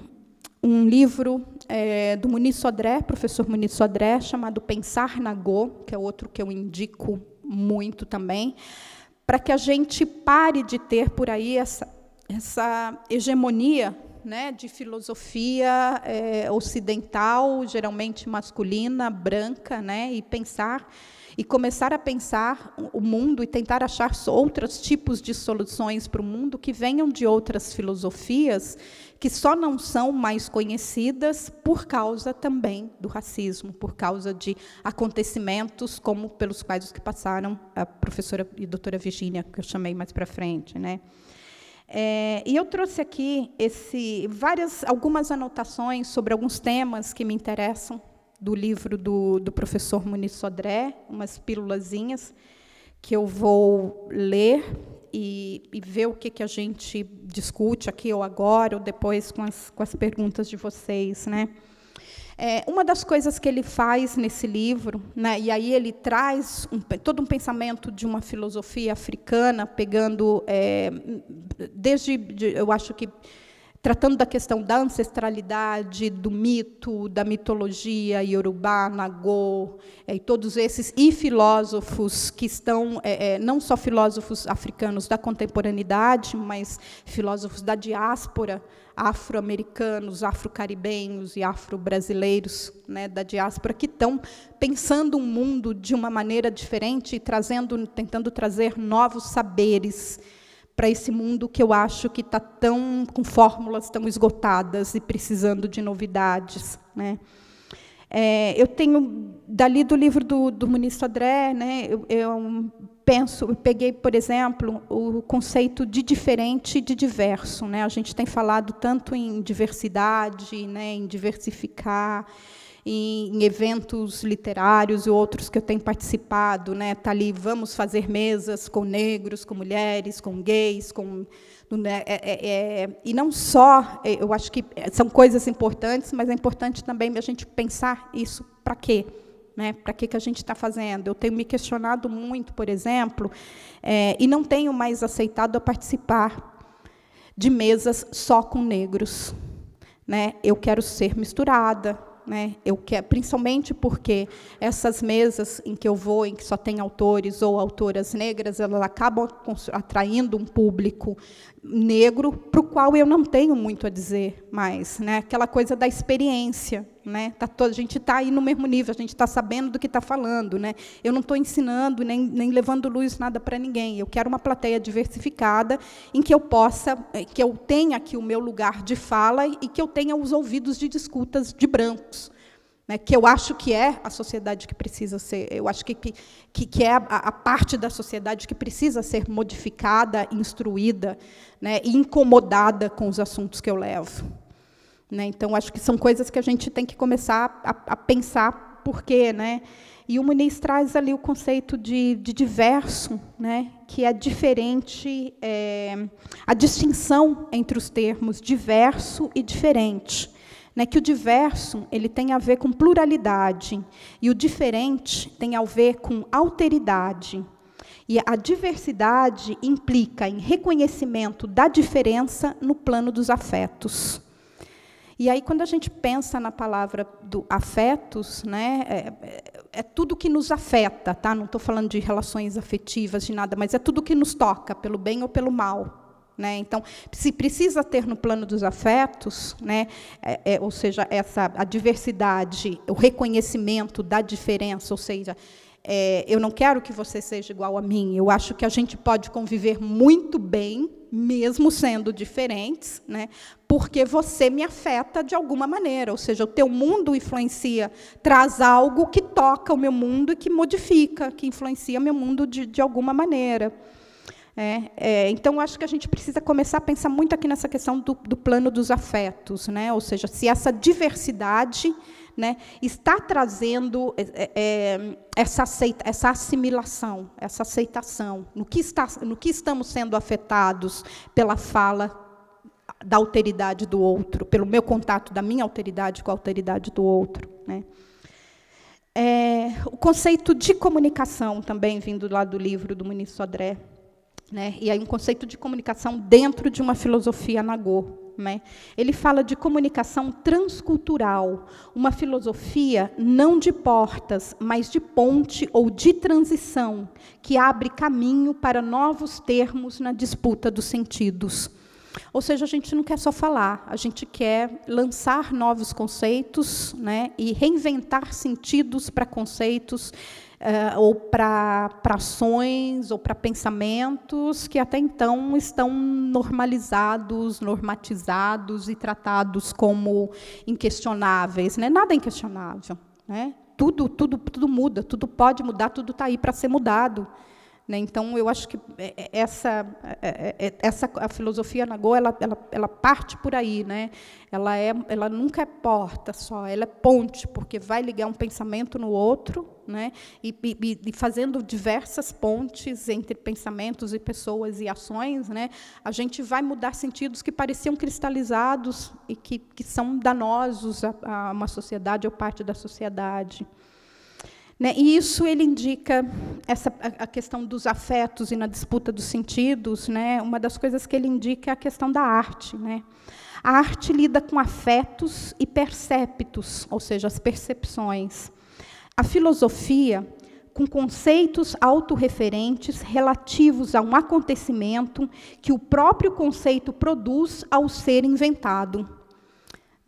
um livro é, do Muniz Sodré, professor Muniz Sodré, chamado Pensar na Go, que é outro que eu indico muito também, para que a gente pare de ter por aí essa, essa hegemonia né, de filosofia é, ocidental, geralmente masculina, branca, né, e pensar e começar a pensar o mundo e tentar achar outros tipos de soluções para o mundo que venham de outras filosofias que só não são mais conhecidas por causa também do racismo, por causa de acontecimentos como pelos quais os que passaram a professora e doutora Virginia, que eu chamei mais para frente, né? É, e eu trouxe aqui esse, várias, algumas anotações sobre alguns temas que me interessam do livro do, do professor Muniz Sodré, umas pílulazinhas que eu vou ler e, e, ver o que, que a gente discute aqui ou agora ou depois com as, com as perguntas de vocês, né? É, uma das coisas que ele faz nesse livro, né, e aí ele traz um, todo um pensamento de uma filosofia africana, pegando é, desde, de, eu acho que tratando da questão da ancestralidade, do mito, da mitologia, Yorubá, Nagô, é, e todos esses, e filósofos que estão, é, não só filósofos africanos da contemporaneidade, mas filósofos da diáspora, afro-americanos, afro-caribenhos e afro-brasileiros né, da diáspora, que estão pensando o um mundo de uma maneira diferente e trazendo, tentando trazer novos saberes, para esse mundo que eu acho que está tão com fórmulas tão esgotadas e precisando de novidades, né? É, eu tenho dali do livro do, do ministro André, né? Eu, eu penso, eu peguei por exemplo o conceito de diferente e de diverso, né? A gente tem falado tanto em diversidade, né? Em diversificar em, em eventos literários e outros que eu tenho participado, né? Tá ali, vamos fazer mesas com negros, com mulheres, com gays, com né? É, é, é, e não só, é, eu acho que é, são coisas importantes, mas é importante também a gente pensar isso para quê? Né? Para que, que a gente está fazendo? Eu tenho me questionado muito, por exemplo, é, e não tenho mais aceitado a participar de mesas só com negros. Né? Eu quero ser misturada, né? Eu quero, principalmente porque essas mesas em que eu vou, em que só tem autores ou autoras negras, elas acabam atraindo um público negro, para o qual eu não tenho muito a dizer mais. Né? Aquela coisa da experiência. Né? Tá toda a gente está aí no mesmo nível, a gente está sabendo do que está falando. Né? Eu não estou ensinando nem, nem levando luz nada para ninguém. Eu quero uma plateia diversificada em que eu possa, eh, que eu tenha aqui o meu lugar de fala e que eu tenha os ouvidos de discutas de brancos né, que eu acho que é a sociedade que precisa ser, eu acho que, que, que é a, a parte da sociedade que precisa ser modificada, instruída né, e incomodada com os assuntos que eu levo. Né, então, acho que são coisas que a gente tem que começar a, a pensar por quê. Né? E o Muniz traz ali o conceito de, de diverso, né, que é diferente, é, a distinção entre os termos diverso e diferente né, que o diverso ele tem a ver com pluralidade e o diferente tem a ver com alteridade. E a diversidade implica em reconhecimento da diferença no plano dos afetos. E aí, quando a gente pensa na palavra do afetos, né, é, é, é tudo que nos afeta, tá? não estou falando de relações afetivas, de nada, mas é tudo que nos toca, pelo bem ou pelo mal. Né? Então, se precisa ter no plano dos afetos, né? É, é, ou seja, essa, a diversidade, o reconhecimento da diferença, ou seja, é, eu não quero que você seja igual a mim, eu acho que a gente pode conviver muito bem, mesmo sendo diferentes, né? porque você me afeta de alguma maneira, ou seja, o teu mundo influencia, traz algo que toca o meu mundo e que modifica, que influencia meu mundo de, de alguma maneira. É, é, então, acho que a gente precisa começar a pensar muito aqui nessa questão do, do plano dos afetos, né? ou seja, se essa diversidade né, está trazendo é, é, é, essa, aceita, essa assimilação, essa aceitação, no que, está, no que estamos sendo afetados pela fala da alteridade do outro, pelo meu contato da minha alteridade com a alteridade do outro. Né? É, o conceito de comunicação, também vindo lá do livro do ministro Sodré, né? E aí um conceito de comunicação dentro de uma filosofia Nagô. Né? Ele fala de comunicação transcultural, uma filosofia não de portas, mas de ponte ou de transição, que abre caminho para novos termos na disputa dos sentidos. Ou seja, a gente não quer só falar, a gente quer lançar novos conceitos né, e reinventar sentidos para conceitos, uh, ou para ações ou para pensamentos que até então estão normalizados, normatizados e tratados como inquestionáveis. Né? Nada é inquestionável. Né? Tudo, tudo, tudo muda, tudo pode mudar, tudo está aí para ser mudado. Né? Então, eu acho que é, é, essa, é, essa a filosofia Nagô ela, ela, ela parte por aí. Né? Ela, é, ela nunca é porta só, ela é ponte, porque vai ligar um pensamento no outro né? e, e, e fazendo diversas pontes entre pensamentos e pessoas e ações, né? a gente vai mudar sentidos que pareciam cristalizados e que, que são danosos a, a uma sociedade ou parte da sociedade. Né? E isso ele indica essa, a questão dos afetos e na disputa dos sentidos. Né? Uma das coisas que ele indica é a questão da arte. Né? A arte lida com afetos e perceptos, ou seja, as percepções. A filosofia, com conceitos autorreferentes relativos a um acontecimento que o próprio conceito produz ao ser inventado.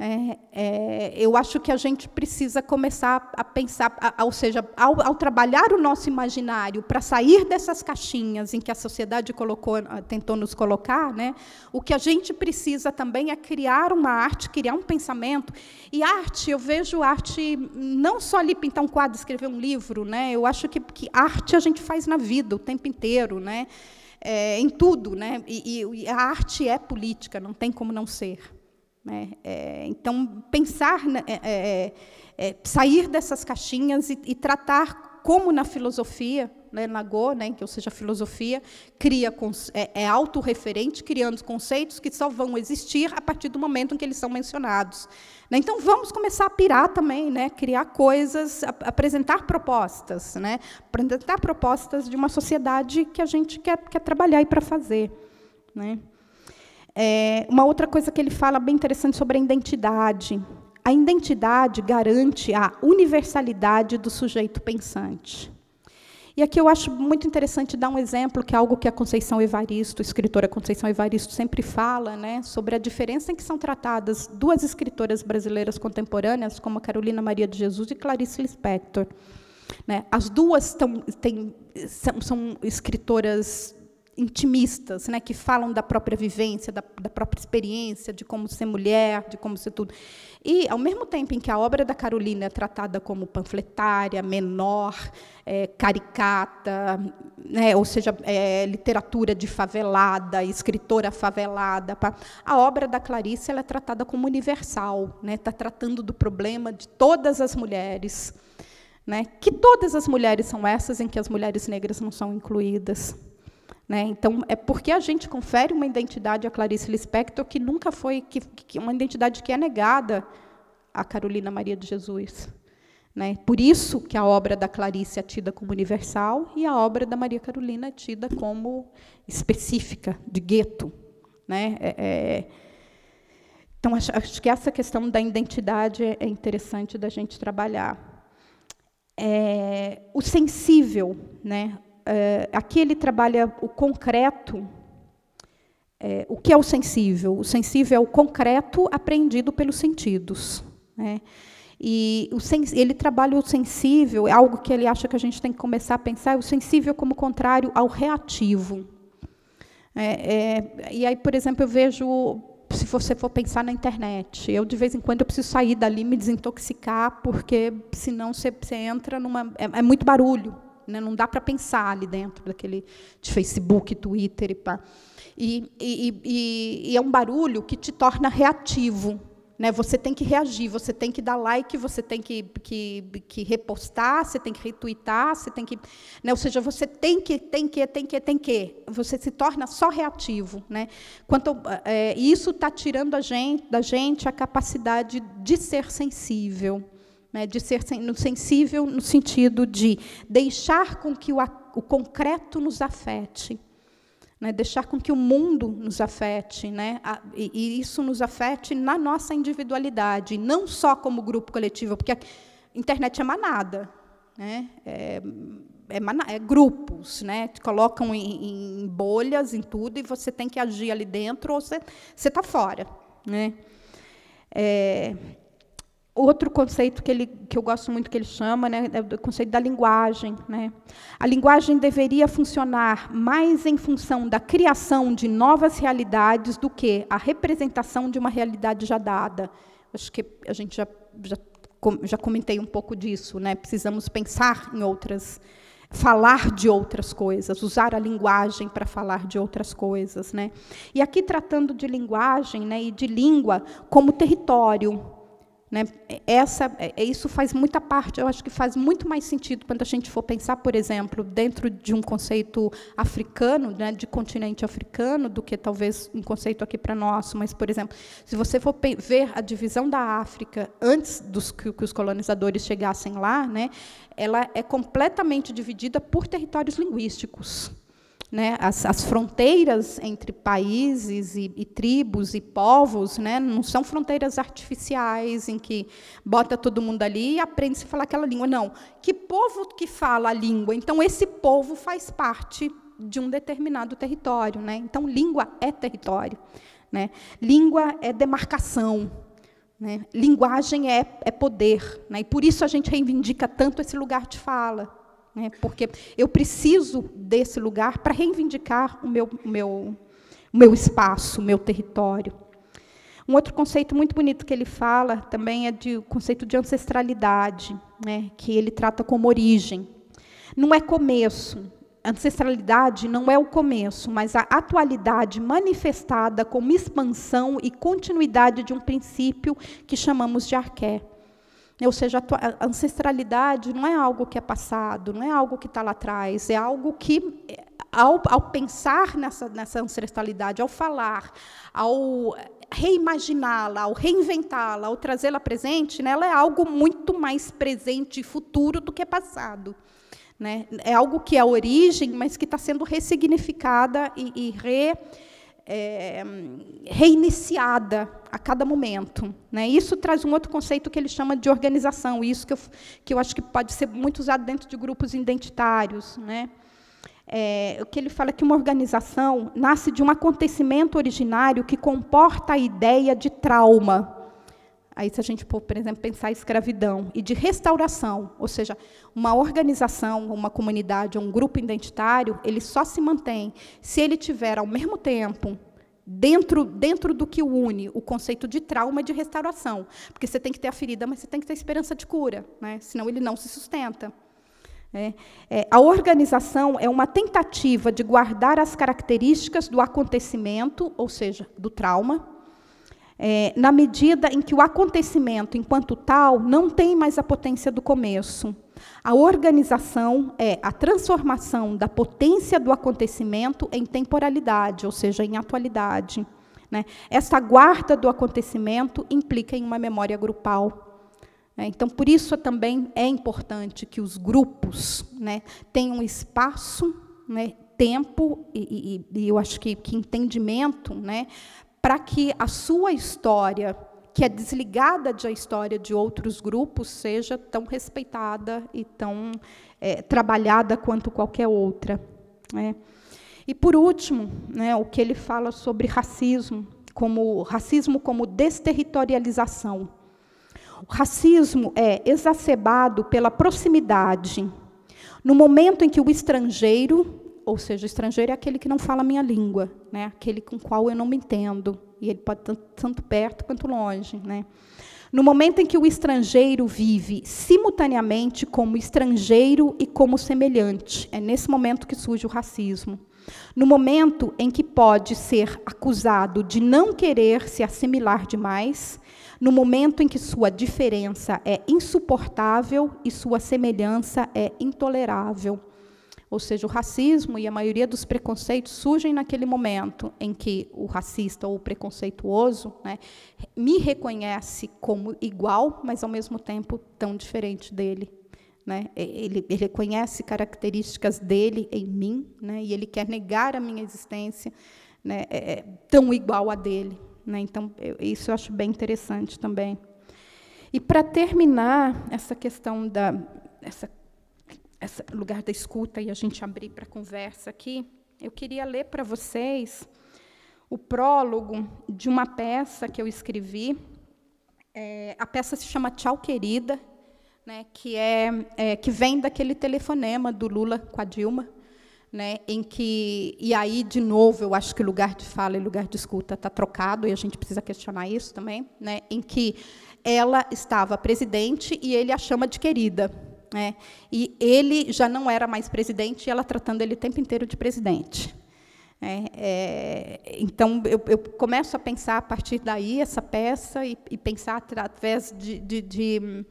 É, é, eu acho que a gente precisa começar a pensar, a, ou seja, ao, ao, trabalhar o nosso imaginário para sair dessas caixinhas em que a sociedade colocou, ah, tentou nos colocar, né, o que a gente precisa também é criar uma arte, criar um pensamento. E arte, eu vejo arte não só ali pintar um quadro, escrever um livro, né, eu acho que, que arte a gente faz na vida o tempo inteiro. Né, é, em tudo, né? E, e a arte é política, não tem como não ser. É, é, então, pensar, é, é, é, sair dessas caixinhas e, e, tratar como na filosofia, né, na Go, né, que ou seja, a filosofia cria, é, é autorreferente, criando conceitos que só vão existir a partir do momento em que eles são mencionados. Né? Então, vamos começar a pirar também, né, criar coisas, apresentar propostas, né, apresentar propostas de uma sociedade que a gente quer, quer trabalhar e para fazer. Né? É, uma outra coisa que ele fala bem interessante sobre a identidade. A identidade garante a universalidade do sujeito pensante. E aqui eu acho muito interessante dar um exemplo, que é algo que a Conceição Evaristo, a escritora Conceição Evaristo, sempre fala, né, sobre a diferença em que são tratadas duas escritoras brasileiras contemporâneas, como a Carolina Maria de Jesus e Clarice Lispector. Né, as duas tão, tem, são, são escritoras intimistas, né, que falam da própria vivência, da, da, própria experiência, de como ser mulher, de como ser tudo. E, ao mesmo tempo em que a obra da Carolina é tratada como panfletária, menor, é, caricata, né, ou seja, é, literatura de favelada, escritora favelada, a obra da Clarice ela é tratada como universal, está né, tá tratando do problema de todas as mulheres. Né, que todas as mulheres são essas em que as mulheres negras não são incluídas. Né? Então, é porque a gente confere uma identidade à Clarice Lispector que nunca foi, que, que uma identidade que é negada à Carolina Maria de Jesus. Né? Por isso que a obra da Clarice é tida como universal e a obra da Maria Carolina é tida como específica, de gueto. Né? É, é... então, acho, acho, que essa questão da identidade é interessante da gente trabalhar. É... o sensível, né? É, aqui ele trabalha o concreto. É, o que é o sensível? O sensível é o concreto apreendido pelos sentidos. Né? E ele trabalha o sensível, é algo que ele acha que a gente tem que começar a pensar, é o sensível como contrário ao reativo. É, é, e aí, por exemplo, eu vejo, se você for pensar na internet, eu de vez em quando eu preciso sair dali, me desintoxicar, porque senão você, você entra numa. é, é muito barulho né? não dá para pensar ali dentro daquele de Facebook, Twitter e pá. E, e, e, e é um barulho que te torna reativo, né? você tem que reagir, você tem que dar like, você tem que, que, que repostar, você tem que retweetar, você tem que, né, Ou seja, você tem que, tem que, tem que, tem que. Você se torna só reativo, né? Quanto é, isso está tirando a gente, da gente a capacidade de ser sensível né, de ser no sensível no sentido de deixar com que o, o concreto nos afete, né, deixar com que o mundo nos afete, né, a, e, e, isso nos afete na nossa individualidade, não só como grupo coletivo, porque a internet é manada, né, é, é, é, grupos, né? Te colocam em, em, bolhas, em tudo, e você tem que agir ali dentro ou você está fora, né? É, outro conceito que, ele, que eu gosto muito que ele chama, né, é o conceito da linguagem. Né? A linguagem deveria funcionar mais em função da criação de novas realidades do que a representação de uma realidade já dada. Acho que a gente já, já, já comentei um pouco disso. Né? Precisamos pensar em outras falar de outras coisas, usar a linguagem para falar de outras coisas, né? E aqui tratando de linguagem, né, e de língua como território, né? Essa, é, isso faz muita parte, eu acho que faz muito mais sentido quando a gente for pensar, por exemplo, dentro de um conceito africano, né, de continente africano, do que talvez um conceito aqui para nós. Mas, por exemplo, se você for ver a divisão da África antes dos que, que os colonizadores chegassem lá, né, ela é completamente dividida por territórios linguísticos né, as, as, fronteiras entre países e, e tribos e povos né, não são fronteiras artificiais em que bota todo mundo ali e aprende-se a falar aquela língua. Não. Que povo que fala a língua? Então, esse povo faz parte de um determinado território. Né? Então, língua é território. Né? Língua é demarcação. Né? Linguagem é, é poder. Né? E por isso a gente reivindica tanto esse lugar de fala né? porque eu preciso desse lugar para reivindicar o meu, o meu, o meu espaço, o meu território. Um outro conceito muito bonito que ele fala também é de, o conceito de ancestralidade, né? que ele trata como origem. Não é começo. Ancestralidade não é o começo, mas a atualidade manifestada como expansão e continuidade de um princípio que chamamos de arqué. Ou seja, a ancestralidade não é algo que é passado, não é algo que está lá atrás, é algo que, é, ao, ao pensar nessa, nessa ancestralidade, ao falar, ao reimaginá-la, ao reinventá-la, ao trazê-la presente, né, ela é algo muito mais presente e futuro do que passado. Né? É algo que é a origem, mas que está sendo ressignificada e, e re é, reiniciada a cada momento. Né? Isso traz um outro conceito que ele chama de organização, isso que eu, que eu acho que pode ser muito usado dentro de grupos identitários. Né? É, que ele fala é que uma organização nasce de um acontecimento originário que comporta a ideia de trauma. Aí, se a gente por exemplo, pensar escravidão e de restauração, ou seja, uma organização, uma comunidade, um grupo identitário, ele só se mantém se ele tiver, ao mesmo tempo, dentro, dentro do que une, o conceito de trauma e de restauração. Porque você tem que ter a ferida, mas você tem que ter a esperança de cura, né? senão ele não se sustenta. É, é, a organização é uma tentativa de guardar as características do acontecimento, ou seja, do trauma, é, na medida em que o acontecimento, enquanto tal, não tem mais a potência do começo. A organização é a transformação da potência do acontecimento em temporalidade, ou seja, em atualidade. Né? Essa guarda do acontecimento implica em uma memória grupal. Né? Então, por isso também é importante que os grupos né, tenham espaço, né, tempo e, e, e, eu acho que, que entendimento né, para que a sua história, que é desligada da a história de outros grupos, seja tão respeitada e tão é, trabalhada quanto qualquer outra. Né? E, por último, né, o que ele fala sobre racismo, como racismo como desterritorialização. O racismo é exacerbado pela proximidade. No momento em que o estrangeiro ou seja, estrangeiro é aquele que não fala a minha língua, né? aquele com qual eu não me entendo. E ele pode estar tanto perto quanto longe. Né? No momento em que o estrangeiro vive simultaneamente como estrangeiro e como semelhante, é nesse momento que surge o racismo. No momento em que pode ser acusado de não querer se assimilar demais, no momento em que sua diferença é insuportável e sua semelhança é intolerável. Ou seja, o racismo e a maioria dos preconceitos surgem naquele momento em que o racista ou o preconceituoso né, me reconhece como igual, mas ao mesmo tempo tão diferente dele. Né? Ele, ele reconhece características dele em mim né, e ele quer negar a minha existência né, é, é tão igual a dele. Né? Então, eu, isso eu acho bem interessante também. E, para terminar, essa questão da essa esse lugar da escuta e a gente abrir para conversa aqui, eu queria ler para vocês o prólogo de uma peça que eu escrevi. É, a peça se chama Tchau Querida, né, que, é, é, que vem daquele telefonema do Lula com a Dilma, né, em que e aí de novo eu acho que lugar de fala e lugar de escuta está trocado e a gente precisa questionar isso também, né, em que ela estava presidente e ele a chama de querida, né? E ele já não era mais presidente, e ela tratando ele o tempo inteiro de presidente. É, é, então, eu, eu, começo a pensar a partir daí essa peça e, e pensar através de, de, de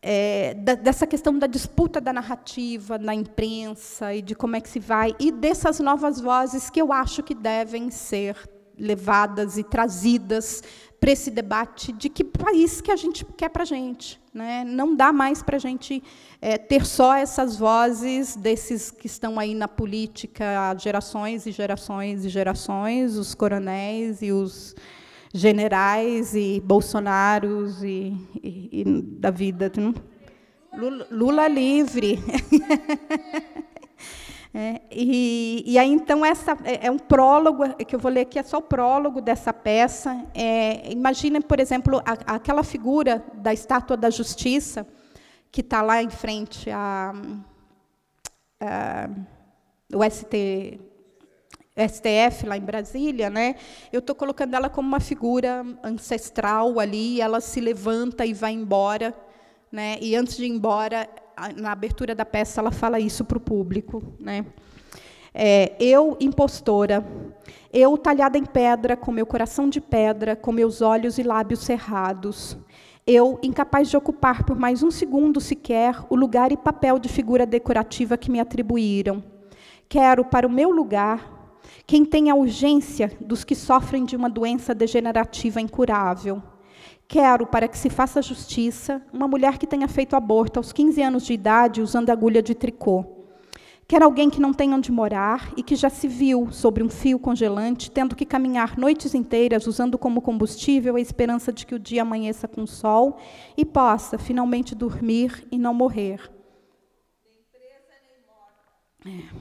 é, da, dessa questão da disputa da narrativa na imprensa e de como é que se vai, e dessas novas vozes que eu acho que devem ser levadas e trazidas para esse debate de que país que a gente quer para a gente. Né? Não dá mais para a gente é, ter só essas vozes desses que estão aí na política há gerações e gerações e gerações, os coronéis e os generais e bolsonaros e, e, e da vida. Hum? Lula, Lula livre. É, e, e, aí, então, essa é, é um prólogo, é, que eu vou ler aqui, é só o prólogo dessa peça. É, imagina, por exemplo, a, aquela figura da Estátua da Justiça, que está lá em frente ao o ST, STF, lá em Brasília. Né? Eu estou colocando ela como uma figura ancestral ali, ela se levanta e vai embora. Né? E antes de ir embora, na abertura da peça, ela fala isso para o público. Né? É, eu, impostora, eu talhada em pedra, com meu coração de pedra, com meus olhos e lábios cerrados, eu, incapaz de ocupar por mais um segundo sequer o lugar e papel de figura decorativa que me atribuíram. Quero, para o meu lugar, quem tem a urgência dos que sofrem de uma doença degenerativa incurável Quero, para que se faça justiça, uma mulher que tenha feito aborto aos 15 anos de idade usando agulha de tricô. Quero alguém que não tenha onde morar e que já se viu sobre um fio congelante, tendo que caminhar noites inteiras usando como combustível a esperança de que o dia amanheça com sol e possa finalmente dormir e não morrer. É.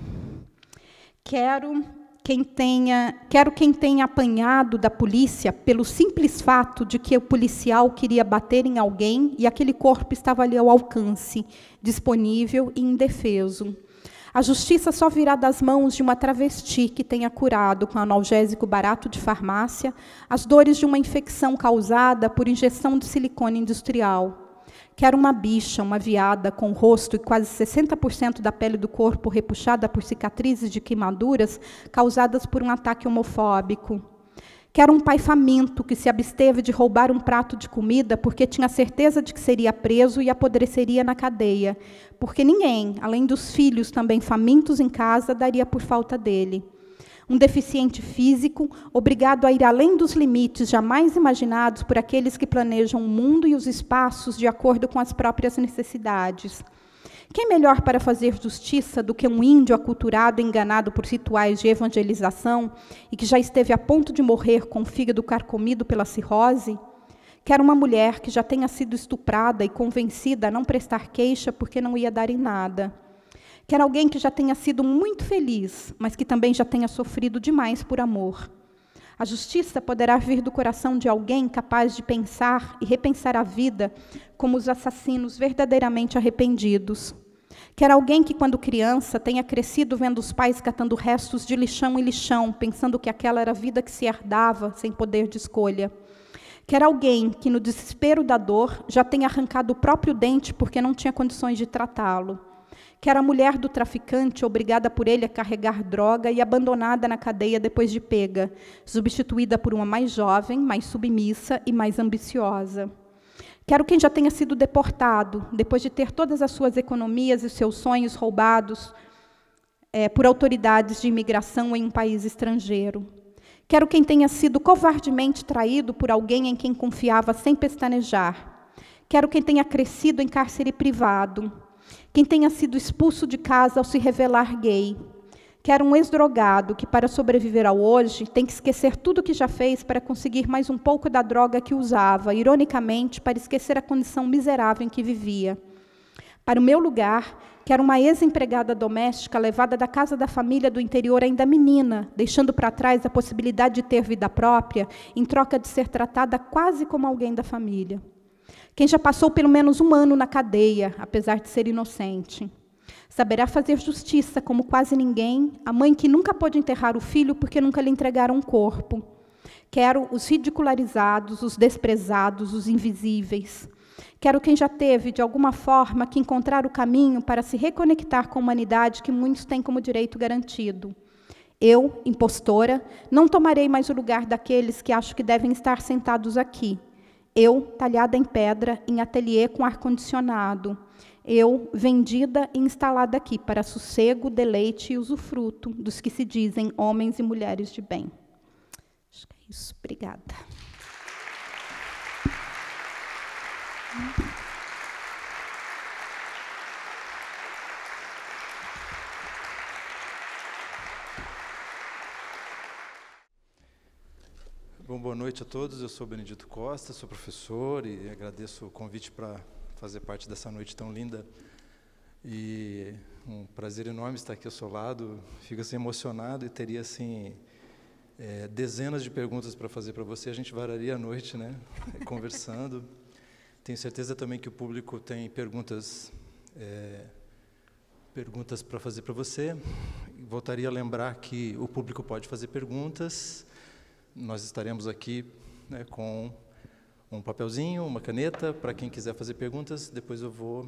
Quero quem tenha, quero quem tenha apanhado da polícia pelo simples fato de que o policial queria bater em alguém e aquele corpo estava ali ao alcance, disponível e indefeso. A justiça só virá das mãos de uma travesti que tenha curado com analgésico barato de farmácia as dores de uma infecção causada por injeção de silicone industrial que era uma bicha, uma viada, com rosto e quase 60% da pele do corpo repuxada por cicatrizes de queimaduras causadas por um ataque homofóbico. Que era um pai faminto que se absteve de roubar um prato de comida porque tinha certeza de que seria preso e apodreceria na cadeia, porque ninguém, além dos filhos também famintos em casa, daria por falta dele um deficiente físico, obrigado a ir além dos limites jamais imaginados por aqueles que planejam o mundo e os espaços de acordo com as próprias necessidades. Quem é melhor para fazer justiça do que um índio aculturado enganado por rituais de evangelização e que já esteve a ponto de morrer com o fígado carcomido pela cirrose? Quer uma mulher que já tenha sido estuprada e convencida a não prestar queixa porque não ia dar em nada. Quer alguém que já tenha sido muito feliz, mas que também já tenha sofrido demais por amor. A justiça poderá vir do coração de alguém capaz de pensar e repensar a vida como os assassinos verdadeiramente arrependidos. Quer alguém que, quando criança, tenha crescido vendo os pais catando restos de lixão em lixão, pensando que aquela era a vida que se herdava sem poder de escolha. Quer alguém que, no desespero da dor, já tenha arrancado o próprio dente porque não tinha condições de tratá-lo que era a mulher do traficante, obrigada por ele a carregar droga e abandonada na cadeia depois de pega, substituída por uma mais jovem, mais submissa e mais ambiciosa. Quero quem já tenha sido deportado, depois de ter todas as suas economias e seus sonhos roubados é, por autoridades de imigração em um país estrangeiro. Quero quem tenha sido covardemente traído por alguém em quem confiava sem pestanejar. Quero quem tenha crescido em cárcere privado. Quem tenha sido expulso de casa ao se revelar gay, quer um ex-drogado que, para sobreviver ao hoje, tem que esquecer tudo o que já fez para conseguir mais um pouco da droga que usava, ironicamente, para esquecer a condição miserável em que vivia. Para o meu lugar, quero uma ex-empregada doméstica levada da casa da família do interior ainda menina, deixando para trás a possibilidade de ter vida própria, em troca de ser tratada quase como alguém da família. Quem já passou pelo menos um ano na cadeia, apesar de ser inocente. Saberá fazer justiça como quase ninguém, a mãe que nunca pôde enterrar o filho porque nunca lhe entregaram um corpo. Quero os ridicularizados, os desprezados, os invisíveis. Quero quem já teve, de alguma forma, que encontrar o caminho para se reconectar com a humanidade que muitos têm como direito garantido. Eu, impostora, não tomarei mais o lugar daqueles que acho que devem estar sentados aqui, eu talhada em pedra em ateliê com ar-condicionado. Eu vendida e instalada aqui para sossego, deleite e usufruto dos que se dizem homens e mulheres de bem. Acho que é isso. Obrigada. Bom, boa noite a todos. Eu sou Benedito Costa, sou professor e agradeço o convite para fazer parte dessa noite tão linda. E um prazer enorme estar aqui ao seu lado. Fico assim, emocionado e teria assim é, dezenas de perguntas para fazer para você. A gente vararia a noite, né? Conversando. Tenho certeza também que o público tem perguntas é, perguntas para fazer para você. Voltaria a lembrar que o público pode fazer perguntas nós estaremos aqui né, com um papelzinho, uma caneta, para quem quiser fazer perguntas. Depois eu vou.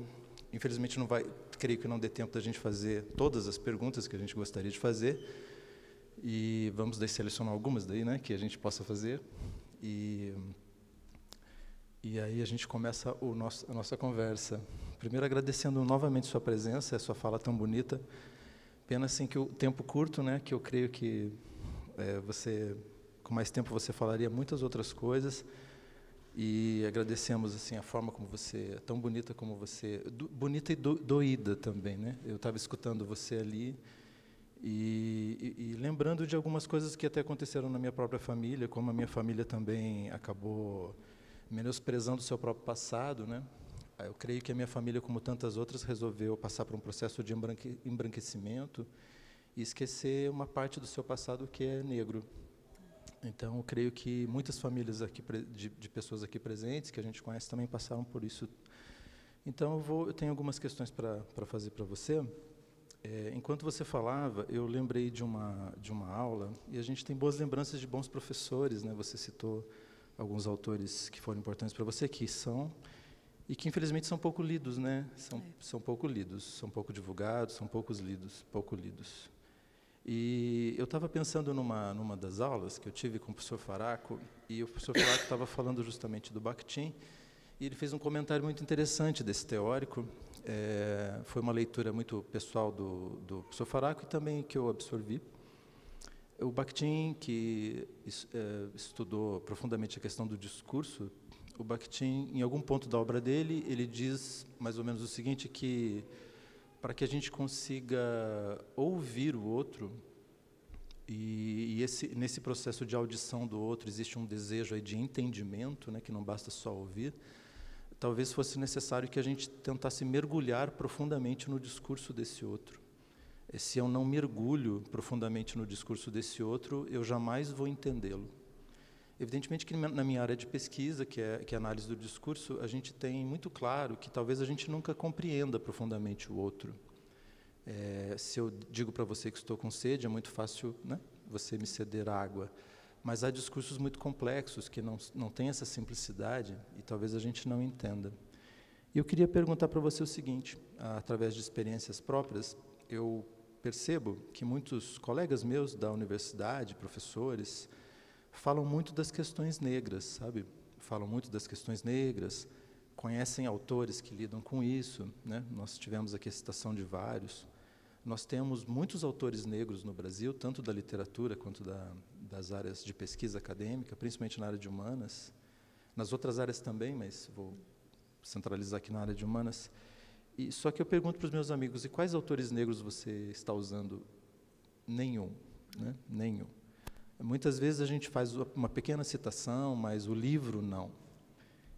Infelizmente, não vai, creio que não dê tempo da gente fazer todas as perguntas que a gente gostaria de fazer. E vamos daí selecionar algumas daí, né, que a gente possa fazer. E, e aí a gente começa o nosso, a nossa conversa. Primeiro, agradecendo novamente sua presença, a sua fala tão bonita. Pena, assim, que o tempo curto, né, que eu creio que é, você com mais tempo você falaria muitas outras coisas. E agradecemos assim a forma como você, é tão bonita como você, é, do, bonita e do, doída também, né? Eu estava escutando você ali e, e, e, lembrando de algumas coisas que até aconteceram na minha própria família, como a minha família também acabou menosprezando o seu próprio passado, né? Ah, eu creio que a minha família, como tantas outras, resolveu passar por um processo de embranquecimento e esquecer uma parte do seu passado que é negro, então, eu creio que muitas famílias aqui de, de, pessoas aqui presentes que a gente conhece também passaram por isso. Então, eu, vou, eu tenho algumas questões para fazer para você. É, enquanto você falava, eu lembrei de uma de uma aula e a gente tem boas lembranças de bons professores, né? Você citou alguns autores que foram importantes para você, que são e que infelizmente são pouco lidos, né? São, é. são pouco lidos, são pouco divulgados, são poucos lidos, pouco lidos. E eu estava pensando numa, numa das aulas que eu tive com o professor Faraco, e o professor Faraco estava falando justamente do Bakhtin, e ele fez um comentário muito interessante desse teórico. É, foi uma leitura muito pessoal do, do professor Faraco e também que eu absorvi. O Bakhtin, que é, estudou profundamente a questão do discurso, o Bakhtin, em algum ponto da obra dele, ele diz mais ou menos o seguinte, que para que a gente consiga ouvir o outro. E, e esse, nesse processo de audição do outro existe um desejo de entendimento, né, que não basta só ouvir. Talvez fosse necessário que a gente tentasse mergulhar profundamente no discurso desse outro. E se eu não mergulho profundamente no discurso desse outro, eu jamais vou entendê-lo. Evidentemente que na minha área de pesquisa, que é, que é análise do discurso, a gente tem muito claro que talvez a gente nunca compreenda profundamente o outro. É, se eu digo para você que estou com sede, é muito fácil né, você me ceder água. Mas há discursos muito complexos que não, não têm essa simplicidade e talvez a gente não entenda. E eu queria perguntar para você o seguinte: através de experiências próprias, eu percebo que muitos colegas meus da universidade, professores, falam muito das questões negras, sabe? Falam muito das questões negras, conhecem autores que lidam com isso, né? Nós tivemos aqui a citação de vários. Nós temos muitos autores negros no Brasil, tanto da literatura quanto da, das áreas de pesquisa acadêmica, principalmente na área de humanas, nas outras áreas também, mas vou centralizar aqui na área de humanas. E, só que eu pergunto para os meus amigos: e quais autores negros você está usando? Nenhum, né? Nenhum. Muitas vezes a gente faz uma pequena citação, mas o livro não.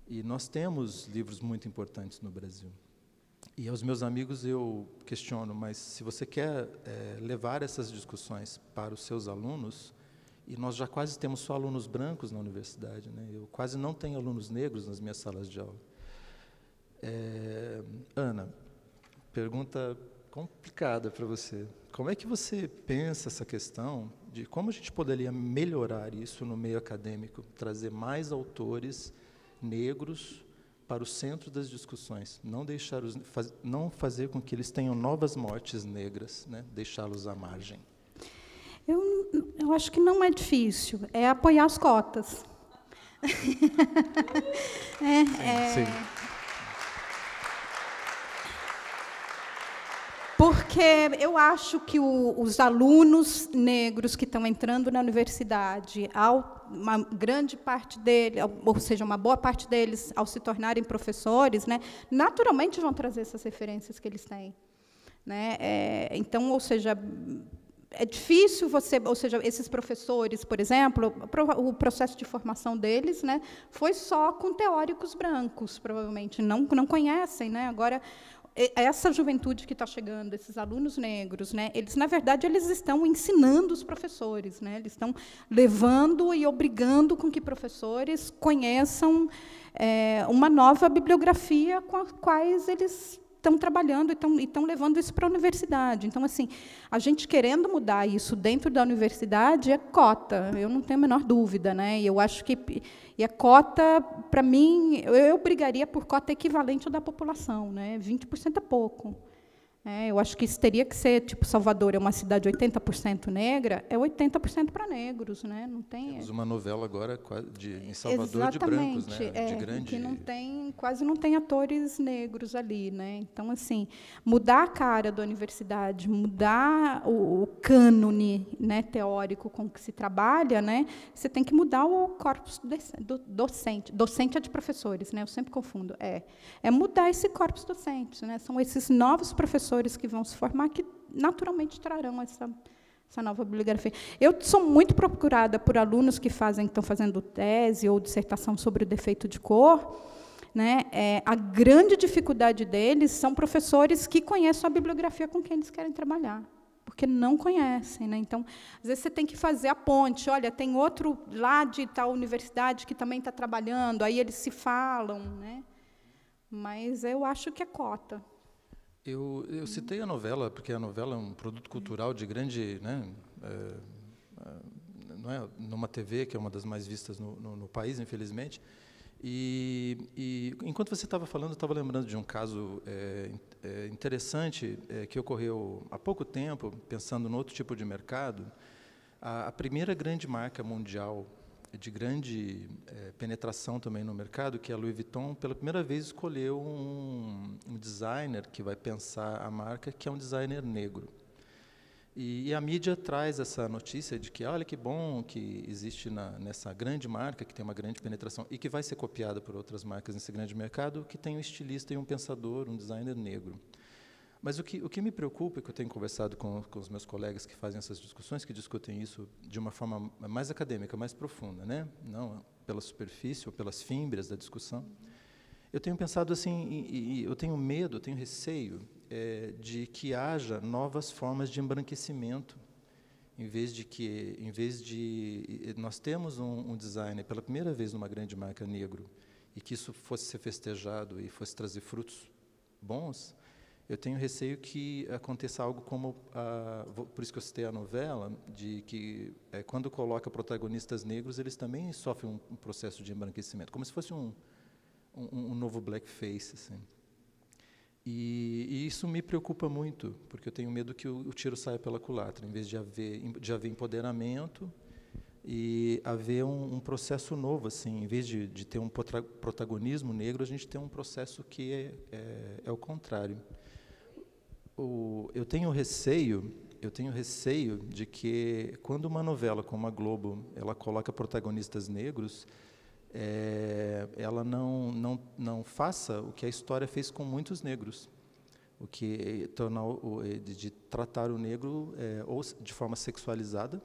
E nós temos livros muito importantes no Brasil. E aos meus amigos eu questiono, mas se você quer é, levar essas discussões para os seus alunos, e nós já quase temos só alunos brancos na universidade, né? eu quase não tenho alunos negros nas minhas salas de aula. É, Ana, pergunta complicada para você. Como é que você pensa essa questão de como a gente poderia melhorar isso no meio acadêmico, trazer mais autores negros para o centro das discussões, não deixar os, faz, não fazer com que eles tenham novas mortes negras, né? deixá-los à margem. Eu, eu acho que não é difícil, é apoiar as cotas. É, é, sim, é... sim. porque eu acho que o, os alunos negros que estão entrando na universidade, ao, uma grande parte deles, ou seja, uma boa parte deles, ao se tornarem professores, né, naturalmente vão trazer essas referências que eles têm. Né? É, então, ou seja, é difícil você, ou seja, esses professores, por exemplo, o processo de formação deles, né, foi só com teóricos brancos, provavelmente não não conhecem, né? Agora é, é essa juventude que está chegando, esses alunos negros, né, eles, na verdade, eles estão ensinando os professores, né, eles estão levando e obrigando com que professores conheçam é, uma nova bibliografia com a quais eles estão trabalhando e estão levando isso para a universidade. Então, assim, a gente querendo mudar isso dentro da universidade é cota, eu não tenho a menor dúvida. Né? E eu acho que e a cota, para mim, eu, eu brigaria por cota equivalente à da população. Né? 20% é pouco. É, eu acho que isso teria que ser, tipo, Salvador é uma cidade 80% negra, é 80% para negros, né? Não tem. Temos uma novela agora de, em Salvador Exatamente, de brancos, né? de é, grande. Que não tem, quase não tem atores negros ali, né? Então, assim, mudar a cara da universidade, mudar o, o cânone, né, teórico com que se trabalha, né? Você tem que mudar o corpus docente. Docente é de professores, né? Eu sempre confundo. É, é mudar esse corpus docente, né? São esses novos professores professores que vão se formar que naturalmente trarão essa, essa nova bibliografia. Eu sou muito procurada por alunos que fazem, estão fazendo tese ou dissertação sobre o defeito de cor. Né? É, a grande dificuldade deles são professores que conhecem a bibliografia com quem eles querem trabalhar porque não conhecem. Né? Então, às vezes você tem que fazer a ponte. Olha, tem outro lá de tal universidade que também está trabalhando, aí eles se falam. Né? Mas eu acho que é cota. Eu, eu citei a novela, porque a novela é um produto cultural de grande. Né, é, não é, numa TV, que é uma das mais vistas no, no, no país, infelizmente. E, e enquanto você estava falando, eu estava lembrando de um caso é, é, interessante que ocorreu há pouco tempo, pensando no outro tipo de mercado. A, a primeira grande marca mundial de grande é, penetração também no mercado, que a Louis Vuitton, pela primeira vez, escolheu um, um designer que vai pensar a marca, que é um designer negro. E, e, a mídia traz essa notícia de que, olha que bom que existe na, nessa grande marca, que tem uma grande penetração e que vai ser copiada por outras marcas nesse grande mercado, que tem um estilista e um pensador, um designer negro. Mas o que, o que me preocupa, e que eu tenho conversado com, com os meus colegas que fazem essas discussões, que discutem isso de uma forma mais acadêmica, mais profunda, né? não pela superfície ou pelas fímbrias da discussão, eu tenho pensado assim, e, e eu tenho medo, eu tenho receio é, de que haja novas formas de embranquecimento, em vez de que, em vez de nós temos um, um designer pela primeira vez numa grande marca negro e que isso fosse ser festejado e fosse trazer frutos bons, eu tenho receio que aconteça algo como, a, por isso que eu citei a novela, de que é, quando coloca protagonistas negros, eles também sofrem um, processo de embranquecimento, como se fosse um, um, um novo blackface. Assim. E, e, isso me preocupa muito, porque eu tenho medo que o, o tiro saia pela culatra, em vez de haver, de haver empoderamento e haver um, um, processo novo, assim, em vez de, de ter um protagonismo negro, a gente tem um processo que é, é, é o contrário o, eu tenho receio, eu tenho receio de que quando uma novela como a Globo ela coloca protagonistas negros, é, ela não, não, não faça o que a história fez com muitos negros, o que tornar o, eh, de, de, tratar o negro é, ou de forma sexualizada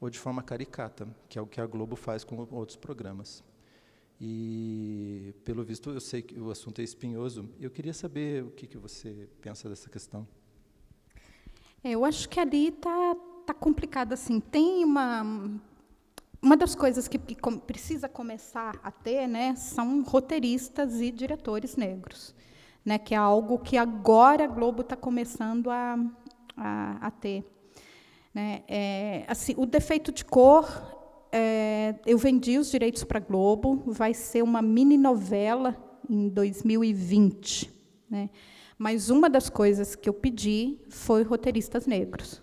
ou de forma caricata, que é o que a Globo faz com outros programas. E, pelo visto, eu sei que o assunto é espinhoso. Eu queria saber o que, que você pensa dessa questão. É, eu acho que ali está tá complicado. Assim. Tem uma. Uma das coisas que, precisa começar a ter né, são roteiristas e diretores negros, né, que é algo que agora a Globo está começando a, a, a ter. Né? É, assim, o defeito de cor é, eu vendi os direitos para Globo, vai ser uma mini novela em 2020. Né? Mas uma das coisas que eu pedi foi roteiristas negros.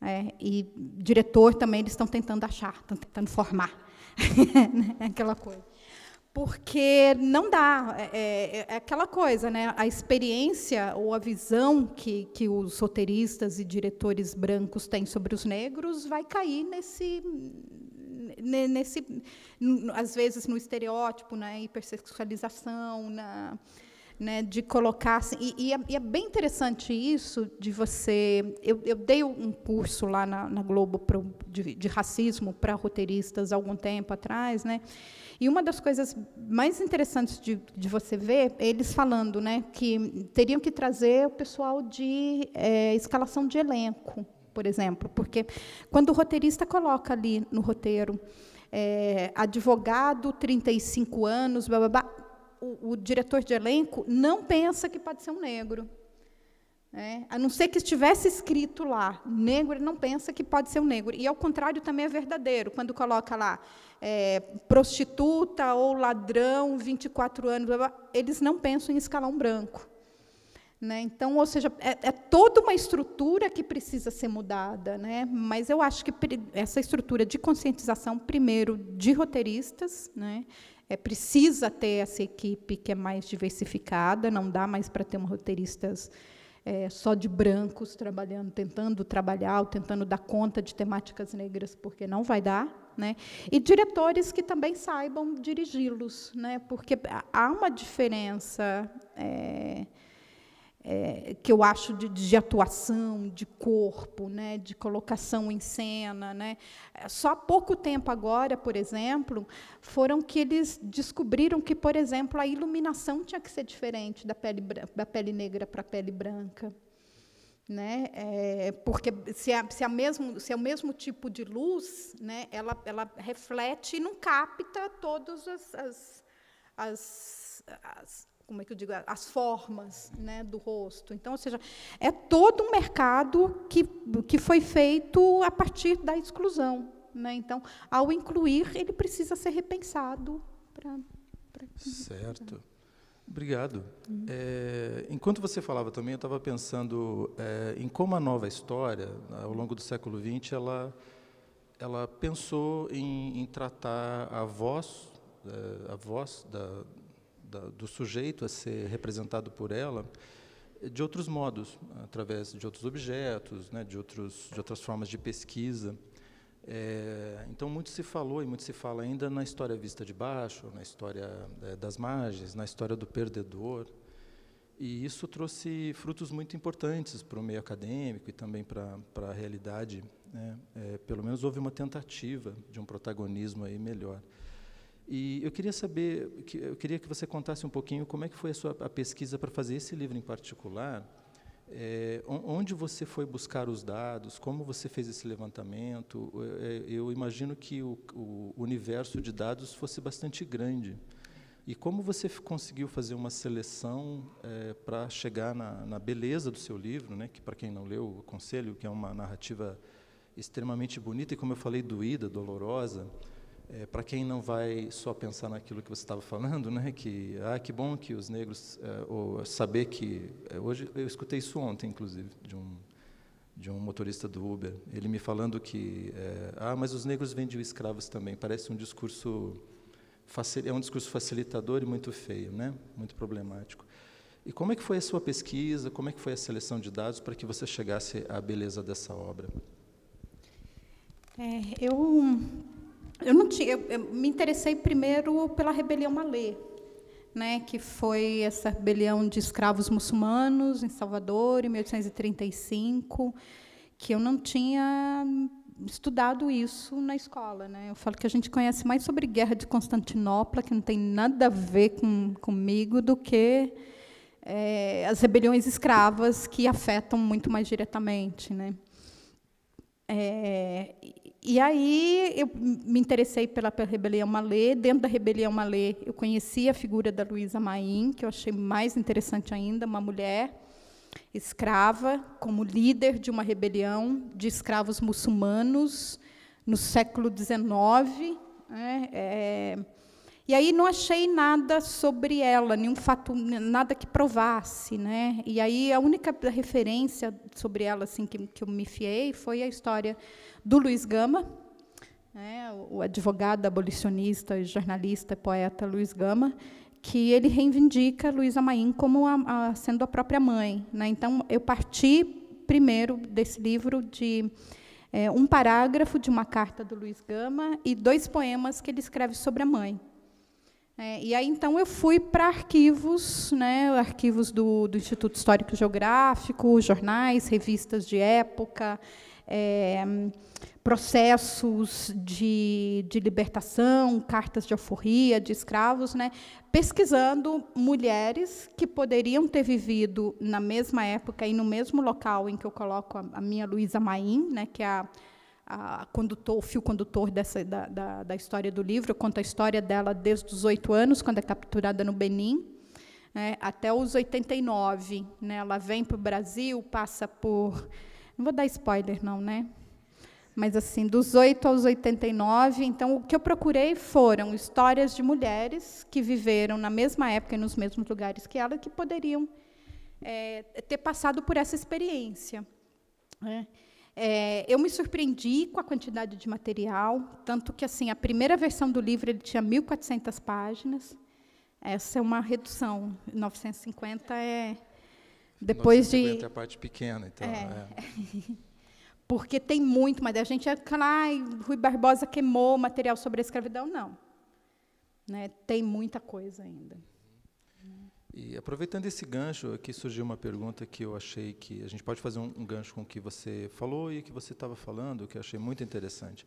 É, e diretor também eles estão tentando achar, estão tentando formar. Né? aquela coisa. Porque não dá, é, é, é, aquela coisa, né? a experiência ou a visão que, que os roteiristas e diretores brancos têm sobre os negros vai cair nesse, nesse, às vezes no estereótipo, na né, hipersexualização, na, né, de colocar assim, e, e, é, e, é, bem interessante isso de você. Eu, eu dei um curso lá na, na Globo pro, de, de racismo para roteiristas algum tempo atrás, né? E uma das coisas mais interessantes de, de você ver, é eles falando né, que teriam que trazer o pessoal de é, escalação de elenco por exemplo, porque quando o roteirista coloca ali no roteiro é, advogado, 35 anos, blá, blá, blá, o, o diretor de elenco não pensa que pode ser um negro. É, a não ser que estivesse escrito lá, negro, ele não pensa que pode ser um negro. E, ao contrário, também é verdadeiro. Quando coloca lá é, prostituta ou ladrão, 24 anos, blá, blá, eles não pensam em escalão branco. Né? Então, ou seja, é, é, toda uma estrutura que precisa ser mudada, né? mas eu acho que essa estrutura de conscientização, primeiro, de roteiristas, né? é, precisa ter essa equipe que é mais diversificada, não dá mais para ter um roteiristas é, só de brancos trabalhando, tentando trabalhar, ou tentando dar conta de temáticas negras, porque não vai dar, né? E diretores que também saibam dirigi-los, né? porque há uma diferença é, é, que eu acho de, de, atuação, de corpo, né, de colocação em cena. Né. É, só há pouco tempo agora, por exemplo, foram que eles descobriram que, por exemplo, a iluminação tinha que ser diferente da pele, da pele negra para a pele branca. Né? É, porque se é, se, é mesmo, se é o mesmo tipo de luz, né, ela, ela reflete e não capta todas as, as, as, as como é que eu digo, as formas né, do rosto. Então, ou seja, é todo um mercado que, que foi feito a partir da exclusão. Né? Então, ao incluir, ele precisa ser repensado. Pra, pra... Certo. Obrigado. Uhum. É, enquanto você falava também, eu estava pensando é, em como a nova história, ao longo do século XX, ela, ela pensou em, em tratar a voz, é, a voz da, da, do sujeito a ser representado por ela de outros modos, através de outros objetos, né, de, outros, de outras formas de pesquisa. É, então, muito se falou e muito se fala ainda na história vista de baixo, na história é, das margens, na história do perdedor. E isso trouxe frutos muito importantes para o meio acadêmico e também para, para a realidade. Né? É, pelo menos houve uma tentativa de um protagonismo aí melhor. E eu queria saber, eu queria que você contasse um pouquinho como é que foi a sua a pesquisa para fazer esse livro em particular, é, onde você foi buscar os dados, como você fez esse levantamento? Eh, eu imagino que o, o, universo de dados fosse bastante grande. E como você conseguiu fazer uma seleção é, para chegar na, na, beleza do seu livro, né, que, para quem não leu, aconselho, que é uma narrativa extremamente bonita e, como eu falei, doída, dolorosa, é, para quem não vai só pensar naquilo que você estava falando, né, que ah, que bom que os negros é, ou saber que é, hoje eu escutei isso ontem, inclusive, de um de um motorista do Uber, ele me falando que é, ah, mas os negros vendiam escravos também. Parece um discurso é um discurso facilitador e muito feio, né, muito problemático. E como é que foi a sua pesquisa? Como é que foi a seleção de dados para que você chegasse à beleza dessa obra? É, eu eu não tinha, eu, eu me interessei primeiro pela rebelião malê, né, que foi essa rebelião de escravos muçulmanos em Salvador em 1835, que eu não tinha estudado isso na escola, né? Eu falo que a gente conhece mais sobre guerra de Constantinopla, que não tem nada a ver com comigo, do que é, as rebeliões escravas que afetam muito mais diretamente, né? É, e aí eu me interessei pela Rebelião Malê. Dentro da Rebelião Malê, eu conheci a figura da Luísa Maim, que eu achei mais interessante ainda, uma mulher escrava como líder de uma rebelião de escravos muçulmanos no século XIX. Né? É, e aí não achei nada sobre ela, nenhum fato, nada que provasse, né? E aí a única referência sobre ela assim que, que eu me fiei foi a história do Luiz Gama, né, o advogado abolicionista, jornalista, poeta Luiz Gama, que ele reivindica Luísa Maim como a, a, sendo a própria mãe. Né? Então, eu parti primeiro desse livro de é, um parágrafo de uma carta do Luiz Gama e dois poemas que ele escreve sobre a mãe. É, e aí, então, eu fui para arquivos, né, arquivos do, do Instituto Histórico Geográfico, jornais, revistas de época, é, processos de, de libertação, cartas de alforria de escravos, né, pesquisando mulheres que poderiam ter vivido na mesma época e no mesmo local em que eu coloco a, a minha Luísa Maim, né, que é a Condutor, o fio condutor dessa, da, da, da, história do livro. conta a história dela desde os oito anos, quando é capturada no Benin, né, até os 89. Né, ela vem para o Brasil, passa por não vou dar spoiler, não, né? Mas, assim, dos 8 aos 89, então, o que eu procurei foram histórias de mulheres que viveram na mesma época e nos mesmos lugares que ela, que poderiam é, ter passado por essa experiência. Né? É, eu me surpreendi com a quantidade de material, tanto que assim a primeira versão do livro ele tinha 1.400 páginas. Essa é uma redução. 950 é depois de. a parte pequena, então. É. É. Porque tem muito, mas a gente é. Ai, Rui Barbosa queimou material sobre a escravidão. Não. Né? Tem muita coisa ainda. E aproveitando esse gancho, aqui surgiu uma pergunta que eu achei que a gente pode fazer um, um gancho com o que você falou e que você estava falando, que eu achei muito interessante.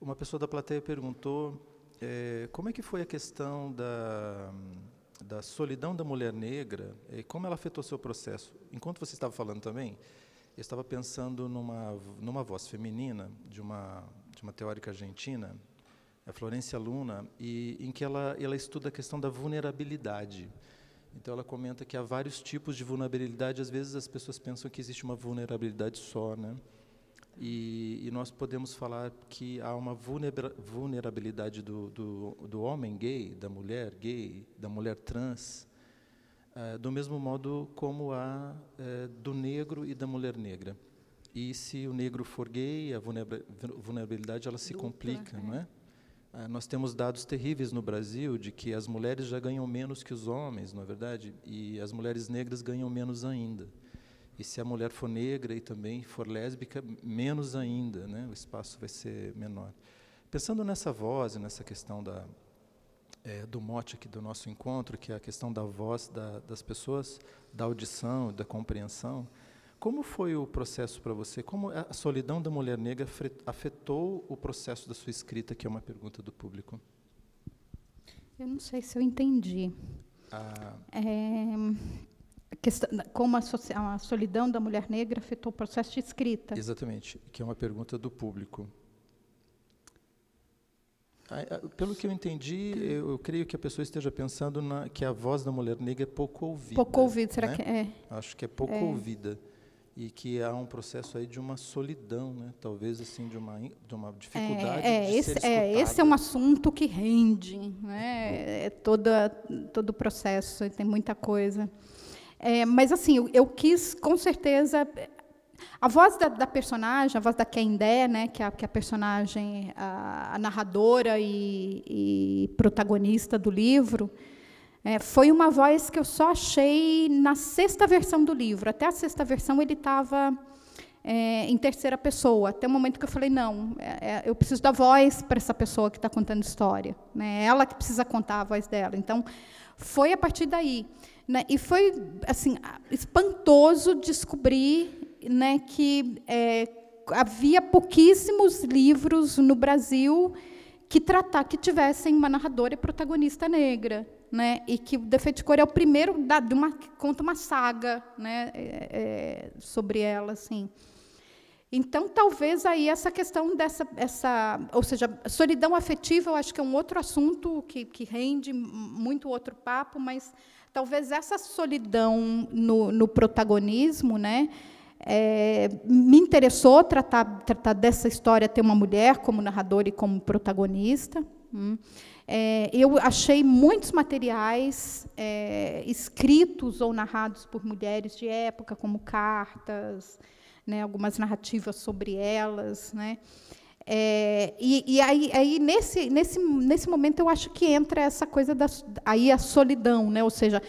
Uma pessoa da plateia perguntou é, como é que foi a questão da da solidão da mulher negra e como ela afetou seu processo. Enquanto você estava falando também, eu estava pensando numa numa voz feminina de uma de uma teórica argentina, a Florência Luna, e em que ela ela estuda a questão da vulnerabilidade. Então ela comenta que há vários tipos de vulnerabilidade, às vezes as pessoas pensam que existe uma vulnerabilidade só, né? E, e, nós podemos falar que há uma vulnerabilidade do, do, do, homem gay, da mulher gay, da mulher trans, uh, do mesmo modo como há uh, do negro e da mulher negra. E se o negro for gay, a vulnerabilidade ela se Dupla, complica, é. não é? Uh, nós temos dados terríveis no Brasil de que as mulheres já ganham menos que os homens, não é verdade? E as mulheres negras ganham menos ainda. E se a mulher for negra e também for lésbica, menos ainda, né? o espaço vai ser menor. Pensando nessa voz, nessa questão da, é, do mote aqui do nosso encontro, que é a questão da voz da, das pessoas, da audição, da compreensão, como foi o processo para você? Como a solidão da mulher negra afetou o processo da sua escrita, que é uma pergunta do público? Eu não sei se eu entendi. Ah. É como a, a, solidão da mulher negra afetou o processo de escrita. Exatamente, que é uma pergunta do público. Ah, pelo que eu entendi, eu, eu creio que a pessoa esteja pensando na, que a voz da mulher negra é pouco ouvida. Pouco ouvida, será né? que é? Acho que é pouco é. ouvida e que há um processo aí de uma solidão, né? Talvez assim de uma de uma dificuldade. É, é de esse, ser é, escutada. é esse é um assunto que rende, né? É todo todo o processo tem muita coisa. É, mas, assim, eu, eu, quis, com certeza. A voz da, da personagem, a voz da Kendé, né, que, é a, que é a personagem, a, a narradora e, e, protagonista do livro, é, foi uma voz que eu só achei na sexta versão do livro. Até a sexta versão ele estava é, em terceira pessoa. Até o momento que eu falei, não, é, é eu preciso da voz para essa pessoa que está contando história. Né? É ela que precisa contar a voz dela. Então, foi a partir daí. Né? E foi assim espantoso descobrir né, que é, havia pouquíssimos livros no Brasil que tratar que tivessem uma narradora e protagonista negra, né? E que o Defeito de Cor é o primeiro da, de uma conta uma saga, né? É, é, sobre ela, assim. Então, talvez aí essa questão dessa, essa, ou seja, solidão afetiva, eu acho que é um outro assunto que, que rende muito outro papo, mas talvez essa solidão no, no protagonismo, né? É, me interessou tratar, tratar dessa história, ter uma mulher como narradora e como protagonista. Hum. É, eu achei muitos materiais é, escritos ou narrados por mulheres de época, como cartas, né, algumas narrativas sobre elas. Né? É, e, e aí, aí, nesse, nesse, nesse momento, eu acho que entra essa coisa da aí a solidão, né? ou seja,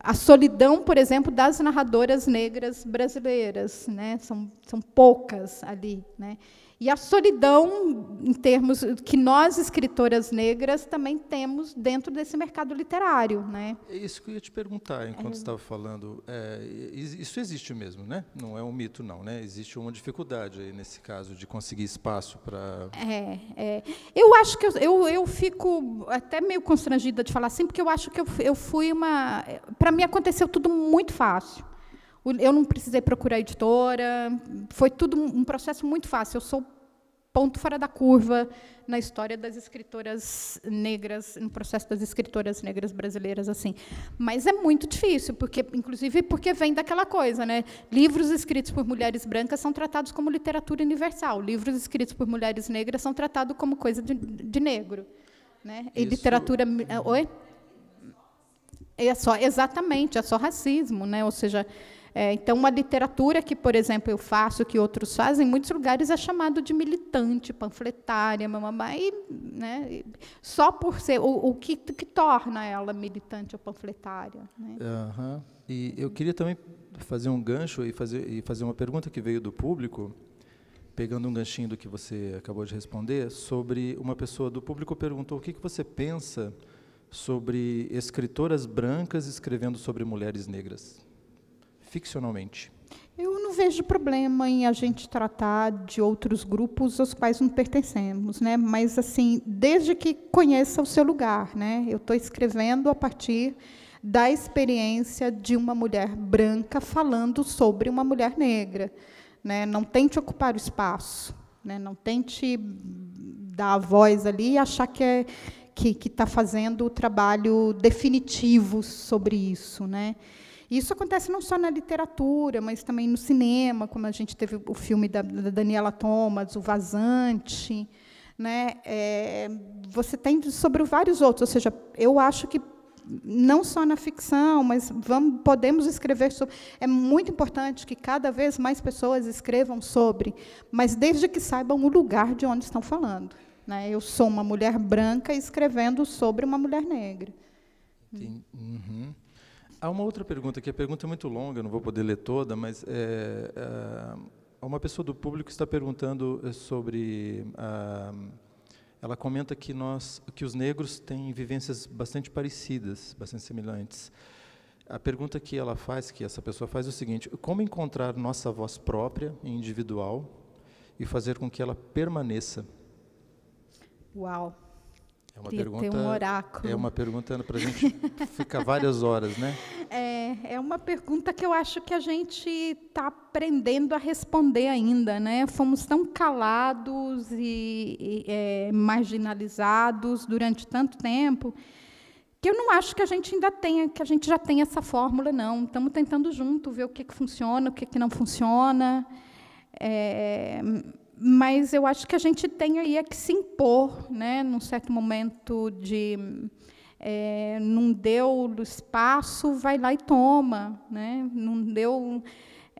a solidão, por exemplo, das narradoras negras brasileiras. Né? São, são poucas ali. Né? E a solidão, em termos que nós, escritoras negras, também temos dentro desse mercado literário. Né? É isso que eu ia te perguntar, enquanto é. estava falando. É, isso existe mesmo, né? Não é um mito, não. Né? Existe uma dificuldade aí, nesse caso, de conseguir espaço para... É, é, Eu acho que eu, eu, eu, fico até meio constrangida de falar assim, porque eu acho que eu, eu fui uma... Para mim, aconteceu tudo muito fácil. Eu não precisei procurar editora, foi tudo um processo muito fácil. Eu sou ponto fora da curva na história das escritoras negras, no processo das escritoras negras brasileiras assim. Mas é muito difícil, porque inclusive porque vem daquela coisa, né? Livros escritos por mulheres brancas são tratados como literatura universal. Livros escritos por mulheres negras são tratados como coisa de, de negro, né? E Isso. literatura, eh, oi? É só exatamente, é só racismo, né? Ou seja, é, então, uma literatura que, por exemplo, eu faço, que outros fazem, em muitos lugares é chamado de militante, panfletária, mamamá, e, né, só por ser o, o que, que, torna ela militante ou panfletária. Né? Uhum. E eu queria também fazer um gancho e fazer, e fazer uma pergunta que veio do público, pegando um ganchinho do que você acabou de responder, sobre uma pessoa do público perguntou o que, que você pensa sobre escritoras brancas escrevendo sobre mulheres negras ficcionalmente? Eu não vejo problema em a gente tratar de outros grupos aos quais não pertencemos, né? Mas assim, desde que conheça o seu lugar, né? Eu estou escrevendo a partir da experiência de uma mulher branca falando sobre uma mulher negra, né? Não tente ocupar o espaço, né? Não tente dar a voz ali e achar que é que está fazendo o trabalho definitivo sobre isso, né? Isso acontece não só na literatura, mas também no cinema, como a gente teve o filme da, da Daniela Thomas, O Vazante. Né? É, você tem sobre vários outros. Ou seja, eu acho que não só na ficção, mas vamos, podemos escrever sobre. É muito importante que cada vez mais pessoas escrevam sobre, mas desde que saibam o lugar de onde estão falando. Né? Eu sou uma mulher branca escrevendo sobre uma mulher negra. Uhum. Há uma outra pergunta, que a pergunta é muito longa, eu não vou poder ler toda, mas é, é, uma pessoa do público está perguntando é, sobre... Ah, ela comenta que, nós, que os negros têm vivências bastante parecidas, bastante semelhantes. A pergunta que ela faz, que essa pessoa faz, é o seguinte: como encontrar nossa voz própria e individual e fazer com que ela permaneça? Uau! É uma Queria pergunta. Um oráculo. É uma pergunta para a gente ficar várias horas, né? É, é uma pergunta que eu acho que a gente está aprendendo a responder ainda, né? Fomos tão calados e, e é, marginalizados durante tanto tempo que eu não acho que a gente ainda tenha, que a gente já tenha essa fórmula, não. Estamos tentando junto ver o que, que funciona, o que, que não funciona. É, mas eu acho que a gente tem aí é que se impor, né, num certo momento de é, não deu espaço, vai lá e toma, né? Não deu.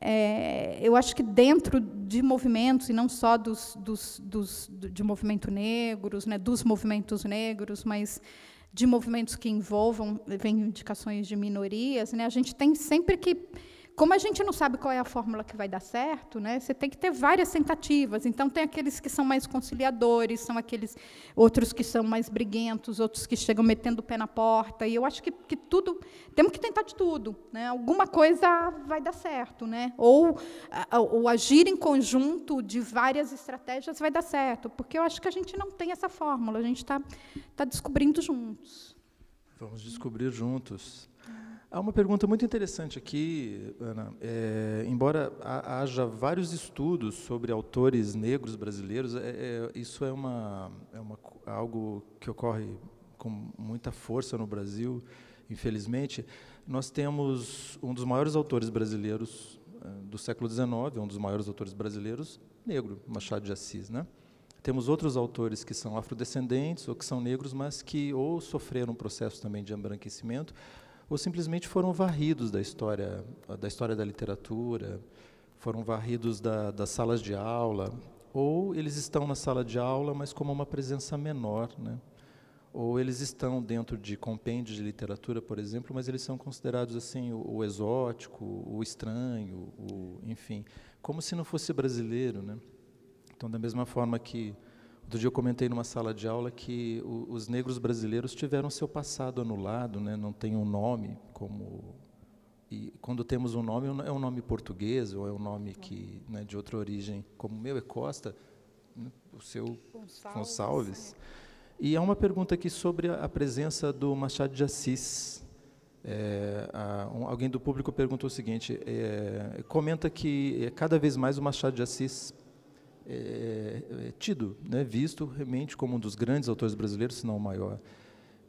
É, eu acho que dentro de movimentos e não só dos, dos, dos de movimento negros, né, dos movimentos negros, mas de movimentos que envolvam reivindicações de minorias, né, a gente tem sempre que como a gente não sabe qual é a fórmula que vai dar certo, né, você tem que ter várias tentativas. Então, tem aqueles que são mais conciliadores, são aqueles outros que são mais briguentos, outros que chegam metendo o pé na porta. E eu acho que, que tudo. Temos que tentar de tudo. Né? Alguma coisa vai dar certo. Né? Ou, o agir em conjunto de várias estratégias vai dar certo. Porque eu acho que a gente não tem essa fórmula, a gente está tá descobrindo juntos. Vamos descobrir juntos. Há uma pergunta muito interessante aqui, Ana. É, embora haja vários estudos sobre autores negros brasileiros, é, é, isso é, uma, é uma, algo que ocorre com muita força no Brasil, infelizmente. Nós temos um dos maiores autores brasileiros é, do século XIX, um dos maiores autores brasileiros, negro, Machado de Assis. Né? Temos outros autores que são afrodescendentes ou que são negros, mas que ou sofreram um processo também de embranquecimento ou simplesmente foram varridos da história da, história da literatura, foram varridos da, das salas de aula, ou eles estão na sala de aula, mas como uma presença menor, né? ou eles estão dentro de compêndios de literatura, por exemplo, mas eles são considerados assim o, o exótico, o estranho, o, enfim, como se não fosse brasileiro, né? Então, da mesma forma que Outro dia eu comentei numa sala de aula que os negros brasileiros tiveram seu passado anulado, né? não tem um nome como. E quando temos um nome, é um nome português ou é um nome que né, de outra origem, como o meu é Costa, o seu Gonçalves. Gonçalves. E há uma pergunta aqui sobre a presença do Machado de Assis. É, a, um, alguém do público perguntou o seguinte: é, comenta que é cada vez mais o Machado de Assis é, é, tido, né, visto realmente como um dos grandes autores brasileiros, se não o maior.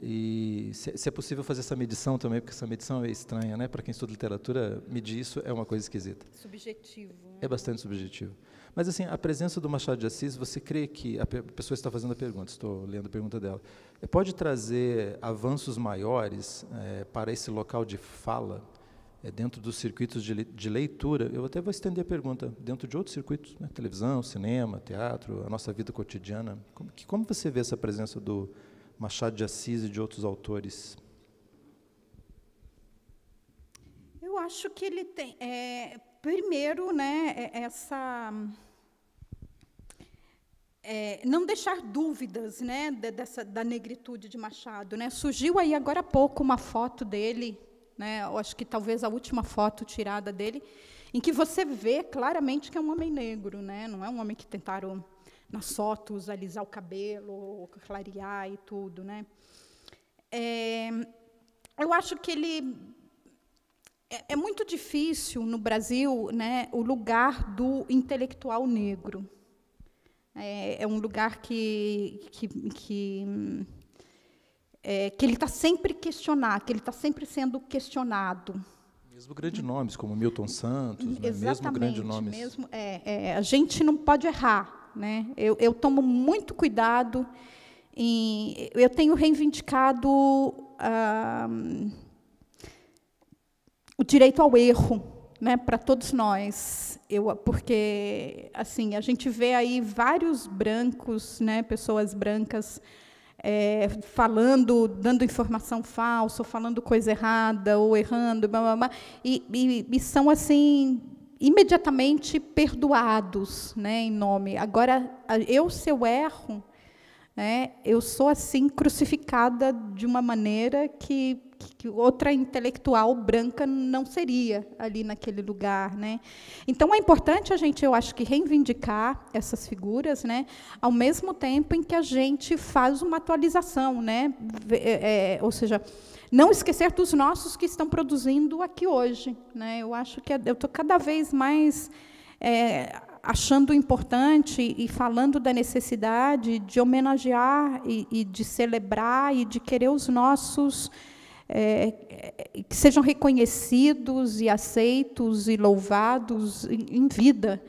E se, se é possível fazer essa medição também, porque essa medição é estranha, né? Para quem estuda literatura, medir isso é uma coisa esquisita. Subjetivo. Né? É bastante subjetivo. Mas assim, a presença do Machado de Assis, você crê que a pessoa está fazendo a pergunta? Estou lendo a pergunta dela. Pode trazer avanços maiores é, para esse local de fala? é, dentro dos circuitos de, de, leitura, eu até vou estender a pergunta, dentro de outros circuitos, né, televisão, cinema, teatro, a nossa vida cotidiana, como, que, como você vê essa presença do Machado de Assis e de outros autores? Eu acho que ele tem, é, primeiro, né, é, essa é, não deixar dúvidas né, dessa, da negritude de Machado. Né? Surgiu aí agora há pouco uma foto dele né? Eu acho que talvez a última foto tirada dele, em que você vê claramente que é um homem negro, né? Não é um homem que tentaram nas fotos alisar o cabelo, clarear e tudo, né? É, eu acho que ele é, é muito difícil no Brasil, né, o lugar do intelectual negro. É, é um lugar que, que hum, é, que ele está sempre questionado, que ele está sempre sendo questionado. Mesmo grandes nomes, como Milton Santos, né? mesmo grandes nomes. Mesmo, é, é, a gente não pode errar. Né? Eu, eu tomo muito cuidado. Em, eu tenho reivindicado ah, o direito ao erro né, para todos nós. Eu, porque assim a gente vê aí vários brancos, né, pessoas brancas é, falando, dando informação falsa, ou falando coisa errada, ou errando, blá, blá, blá, e, e, e são assim imediatamente perdoados, né, em nome. Agora, eu se eu erro, né, eu sou assim crucificada de uma maneira que que outra intelectual branca não seria ali naquele lugar, né? Então é importante a gente, eu acho que reivindicar essas figuras, né? Ao mesmo tempo em que a gente faz uma atualização, né? É, é, ou seja, não esquecer dos nossos que estão produzindo aqui hoje, né? Eu acho que é, eu estou cada vez mais é, achando importante e falando da necessidade de homenagear e, e de celebrar e de querer os nossos é, é, que sejam reconhecidos e aceitos e louvados em, em vida.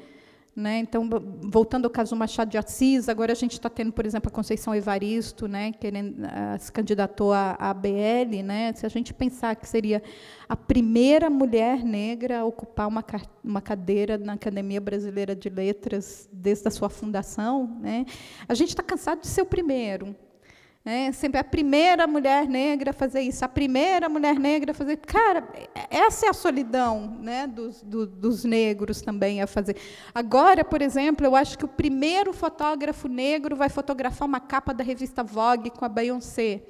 Né? Então, voltando ao caso do Machado de Assis, agora a gente está tendo, por exemplo, a Conceição Evaristo, né, querendo, a, ah, se candidatou à, ABL, Né? Se a gente pensar que seria a primeira mulher negra a ocupar uma, uma cadeira na Academia Brasileira de Letras desde a sua fundação, né? a gente está cansado de ser o primeiro. Né? sempre a primeira mulher negra a fazer isso, a primeira mulher negra a fazer. Cara, essa é a solidão né, dos, do, dos negros também a fazer. Agora, por exemplo, eu acho que o primeiro fotógrafo negro vai fotografar uma capa da revista Vogue com a Beyoncé.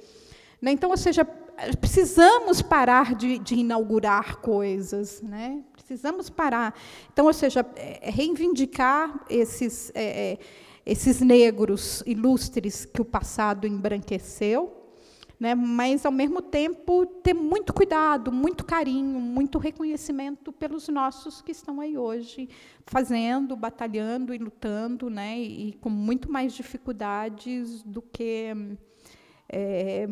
Né? Então, ou seja, precisamos parar de, de inaugurar coisas, né? precisamos parar. Então, ou seja, é, é reivindicar esses. É, é, esses negros ilustres que o passado embranqueceu, né? mas, ao mesmo tempo, ter muito cuidado, muito carinho, muito reconhecimento pelos nossos que estão aí hoje, fazendo, batalhando e lutando, né? e, e com muito mais dificuldades do que. É,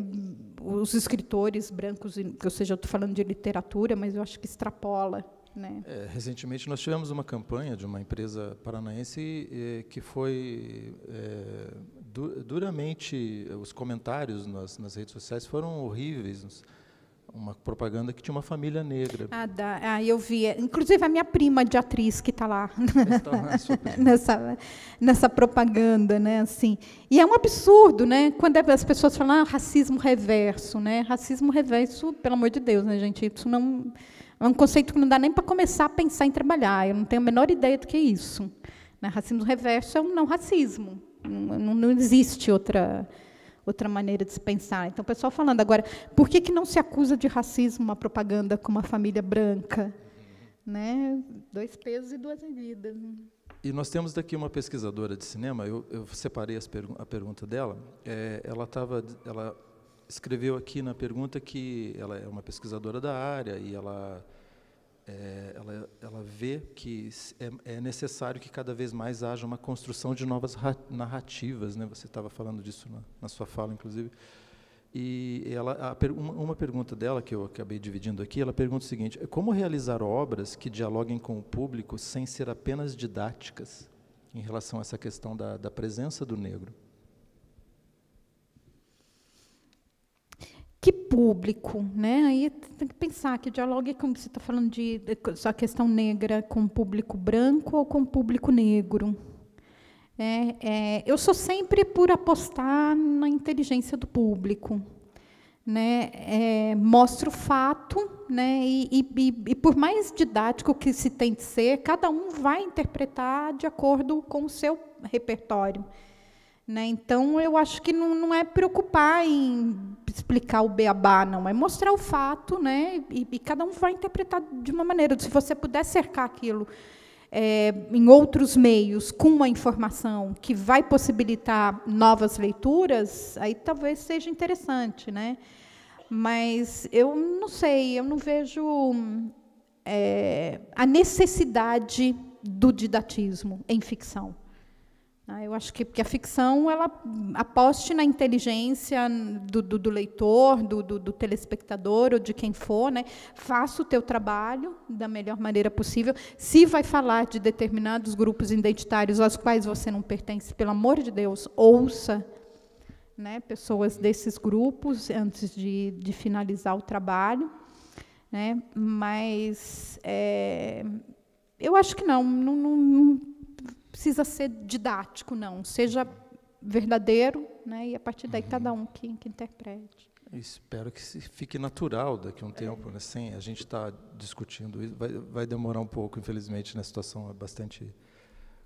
os escritores brancos, ou seja, eu estou falando de literatura, mas eu acho que extrapola né? É, recentemente nós tivemos uma campanha de uma empresa paranaense eh, que foi eh, du duramente os comentários nas, nas, redes sociais foram horríveis. Uma propaganda que tinha uma família negra. Ah, da, ah eu vi. É, inclusive a minha prima de atriz que está lá nessa, nessa propaganda, né? Assim. E é um absurdo, né? Quando é, as pessoas falam ah, racismo reverso, né? Racismo reverso, pelo amor de Deus, né, gente? Isso não é um conceito que não dá nem para começar a pensar em trabalhar. Eu não tenho a menor ideia do que é isso. Né? Racismo reverso é um não racismo. Não, não existe outra outra maneira de se pensar. Então, o pessoal falando agora, por que, que não se acusa de racismo uma propaganda com uma família branca? Né? Dois pesos e duas medidas. E nós temos daqui uma pesquisadora de cinema, eu, eu separei pergu a pergunta dela. É, ela, tava, ela escreveu aqui na pergunta que ela é uma pesquisadora da área e ela é, ela, ela vê que é, é, necessário que cada vez mais haja uma construção de novas narrativas. Né? Você estava falando disso na, na, sua fala, inclusive. E ela, a, uma, uma pergunta dela, que eu acabei dividindo aqui, ela pergunta o seguinte: é como realizar obras que dialoguem com o público sem ser apenas didáticas em relação a essa questão da, da presença do negro? que público, né? Aí tem que pensar que dialogue é como você está falando de, de a questão negra com público branco ou com público negro. É, é, eu sou sempre por apostar na inteligência do público, né? É, mostro o fato, né? E, e, e por mais didático que se tente ser, cada um vai interpretar de acordo com o seu repertório. Né? Então, eu acho que não, não é preocupar em explicar o beabá, não. É mostrar o fato, né? E, e, cada um vai interpretar de uma maneira. Se você puder cercar aquilo é, em outros meios, com uma informação que vai possibilitar novas leituras, aí talvez seja interessante, né? Mas eu não sei, eu não vejo é, a necessidade do didatismo em ficção. Né? Eu acho que, porque a ficção ela aposte na inteligência do, do, do leitor, do, do, do, telespectador ou de quem for. Né? Faça o teu trabalho da melhor maneira possível. Se vai falar de determinados grupos identitários aos quais você não pertence, pelo amor de Deus, ouça né, pessoas desses grupos antes de, de finalizar o trabalho. Né? Mas é, eu acho que não, não, não precisa ser didático, não. Seja verdadeiro, né? e a partir daí uhum. cada um que, que interprete. Eu espero que fique natural daqui a um é. tempo. Né? Sim, a gente está discutindo isso. Vai, vai demorar um pouco, infelizmente, na né, situação é bastante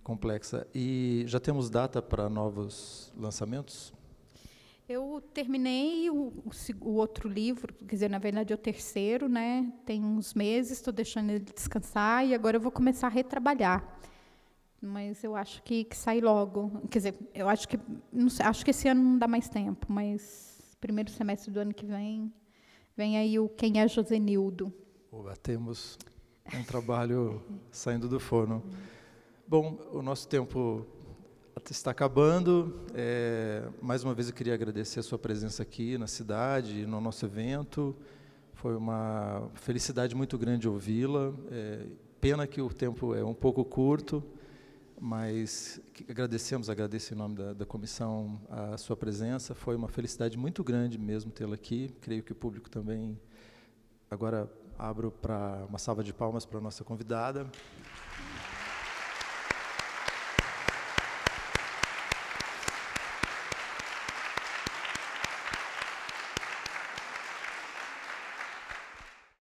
complexa. E já temos data para novos lançamentos? Eu terminei o, o, outro livro, quer dizer, na verdade é o terceiro, né? Tem uns meses, estou deixando ele descansar e agora eu vou começar a retrabalhar mas eu acho que, que sai logo. Quer dizer, eu acho que sei, acho que esse ano não dá mais tempo, mas primeiro semestre do ano que vem vem aí o quem é Josenildo. Oba, temos um trabalho saindo do forno. Bom, o nosso tempo está acabando. É, mais uma vez eu queria agradecer a sua presença aqui na cidade, no nosso evento. Foi uma felicidade muito grande ouvi-la. É, pena que o tempo é um pouco curto mas agradecemos, agradeço em nome da, da, comissão a sua presença. Foi uma felicidade muito grande mesmo tê-la aqui. Creio que o público também. Agora abro para uma salva de palmas para a nossa convidada.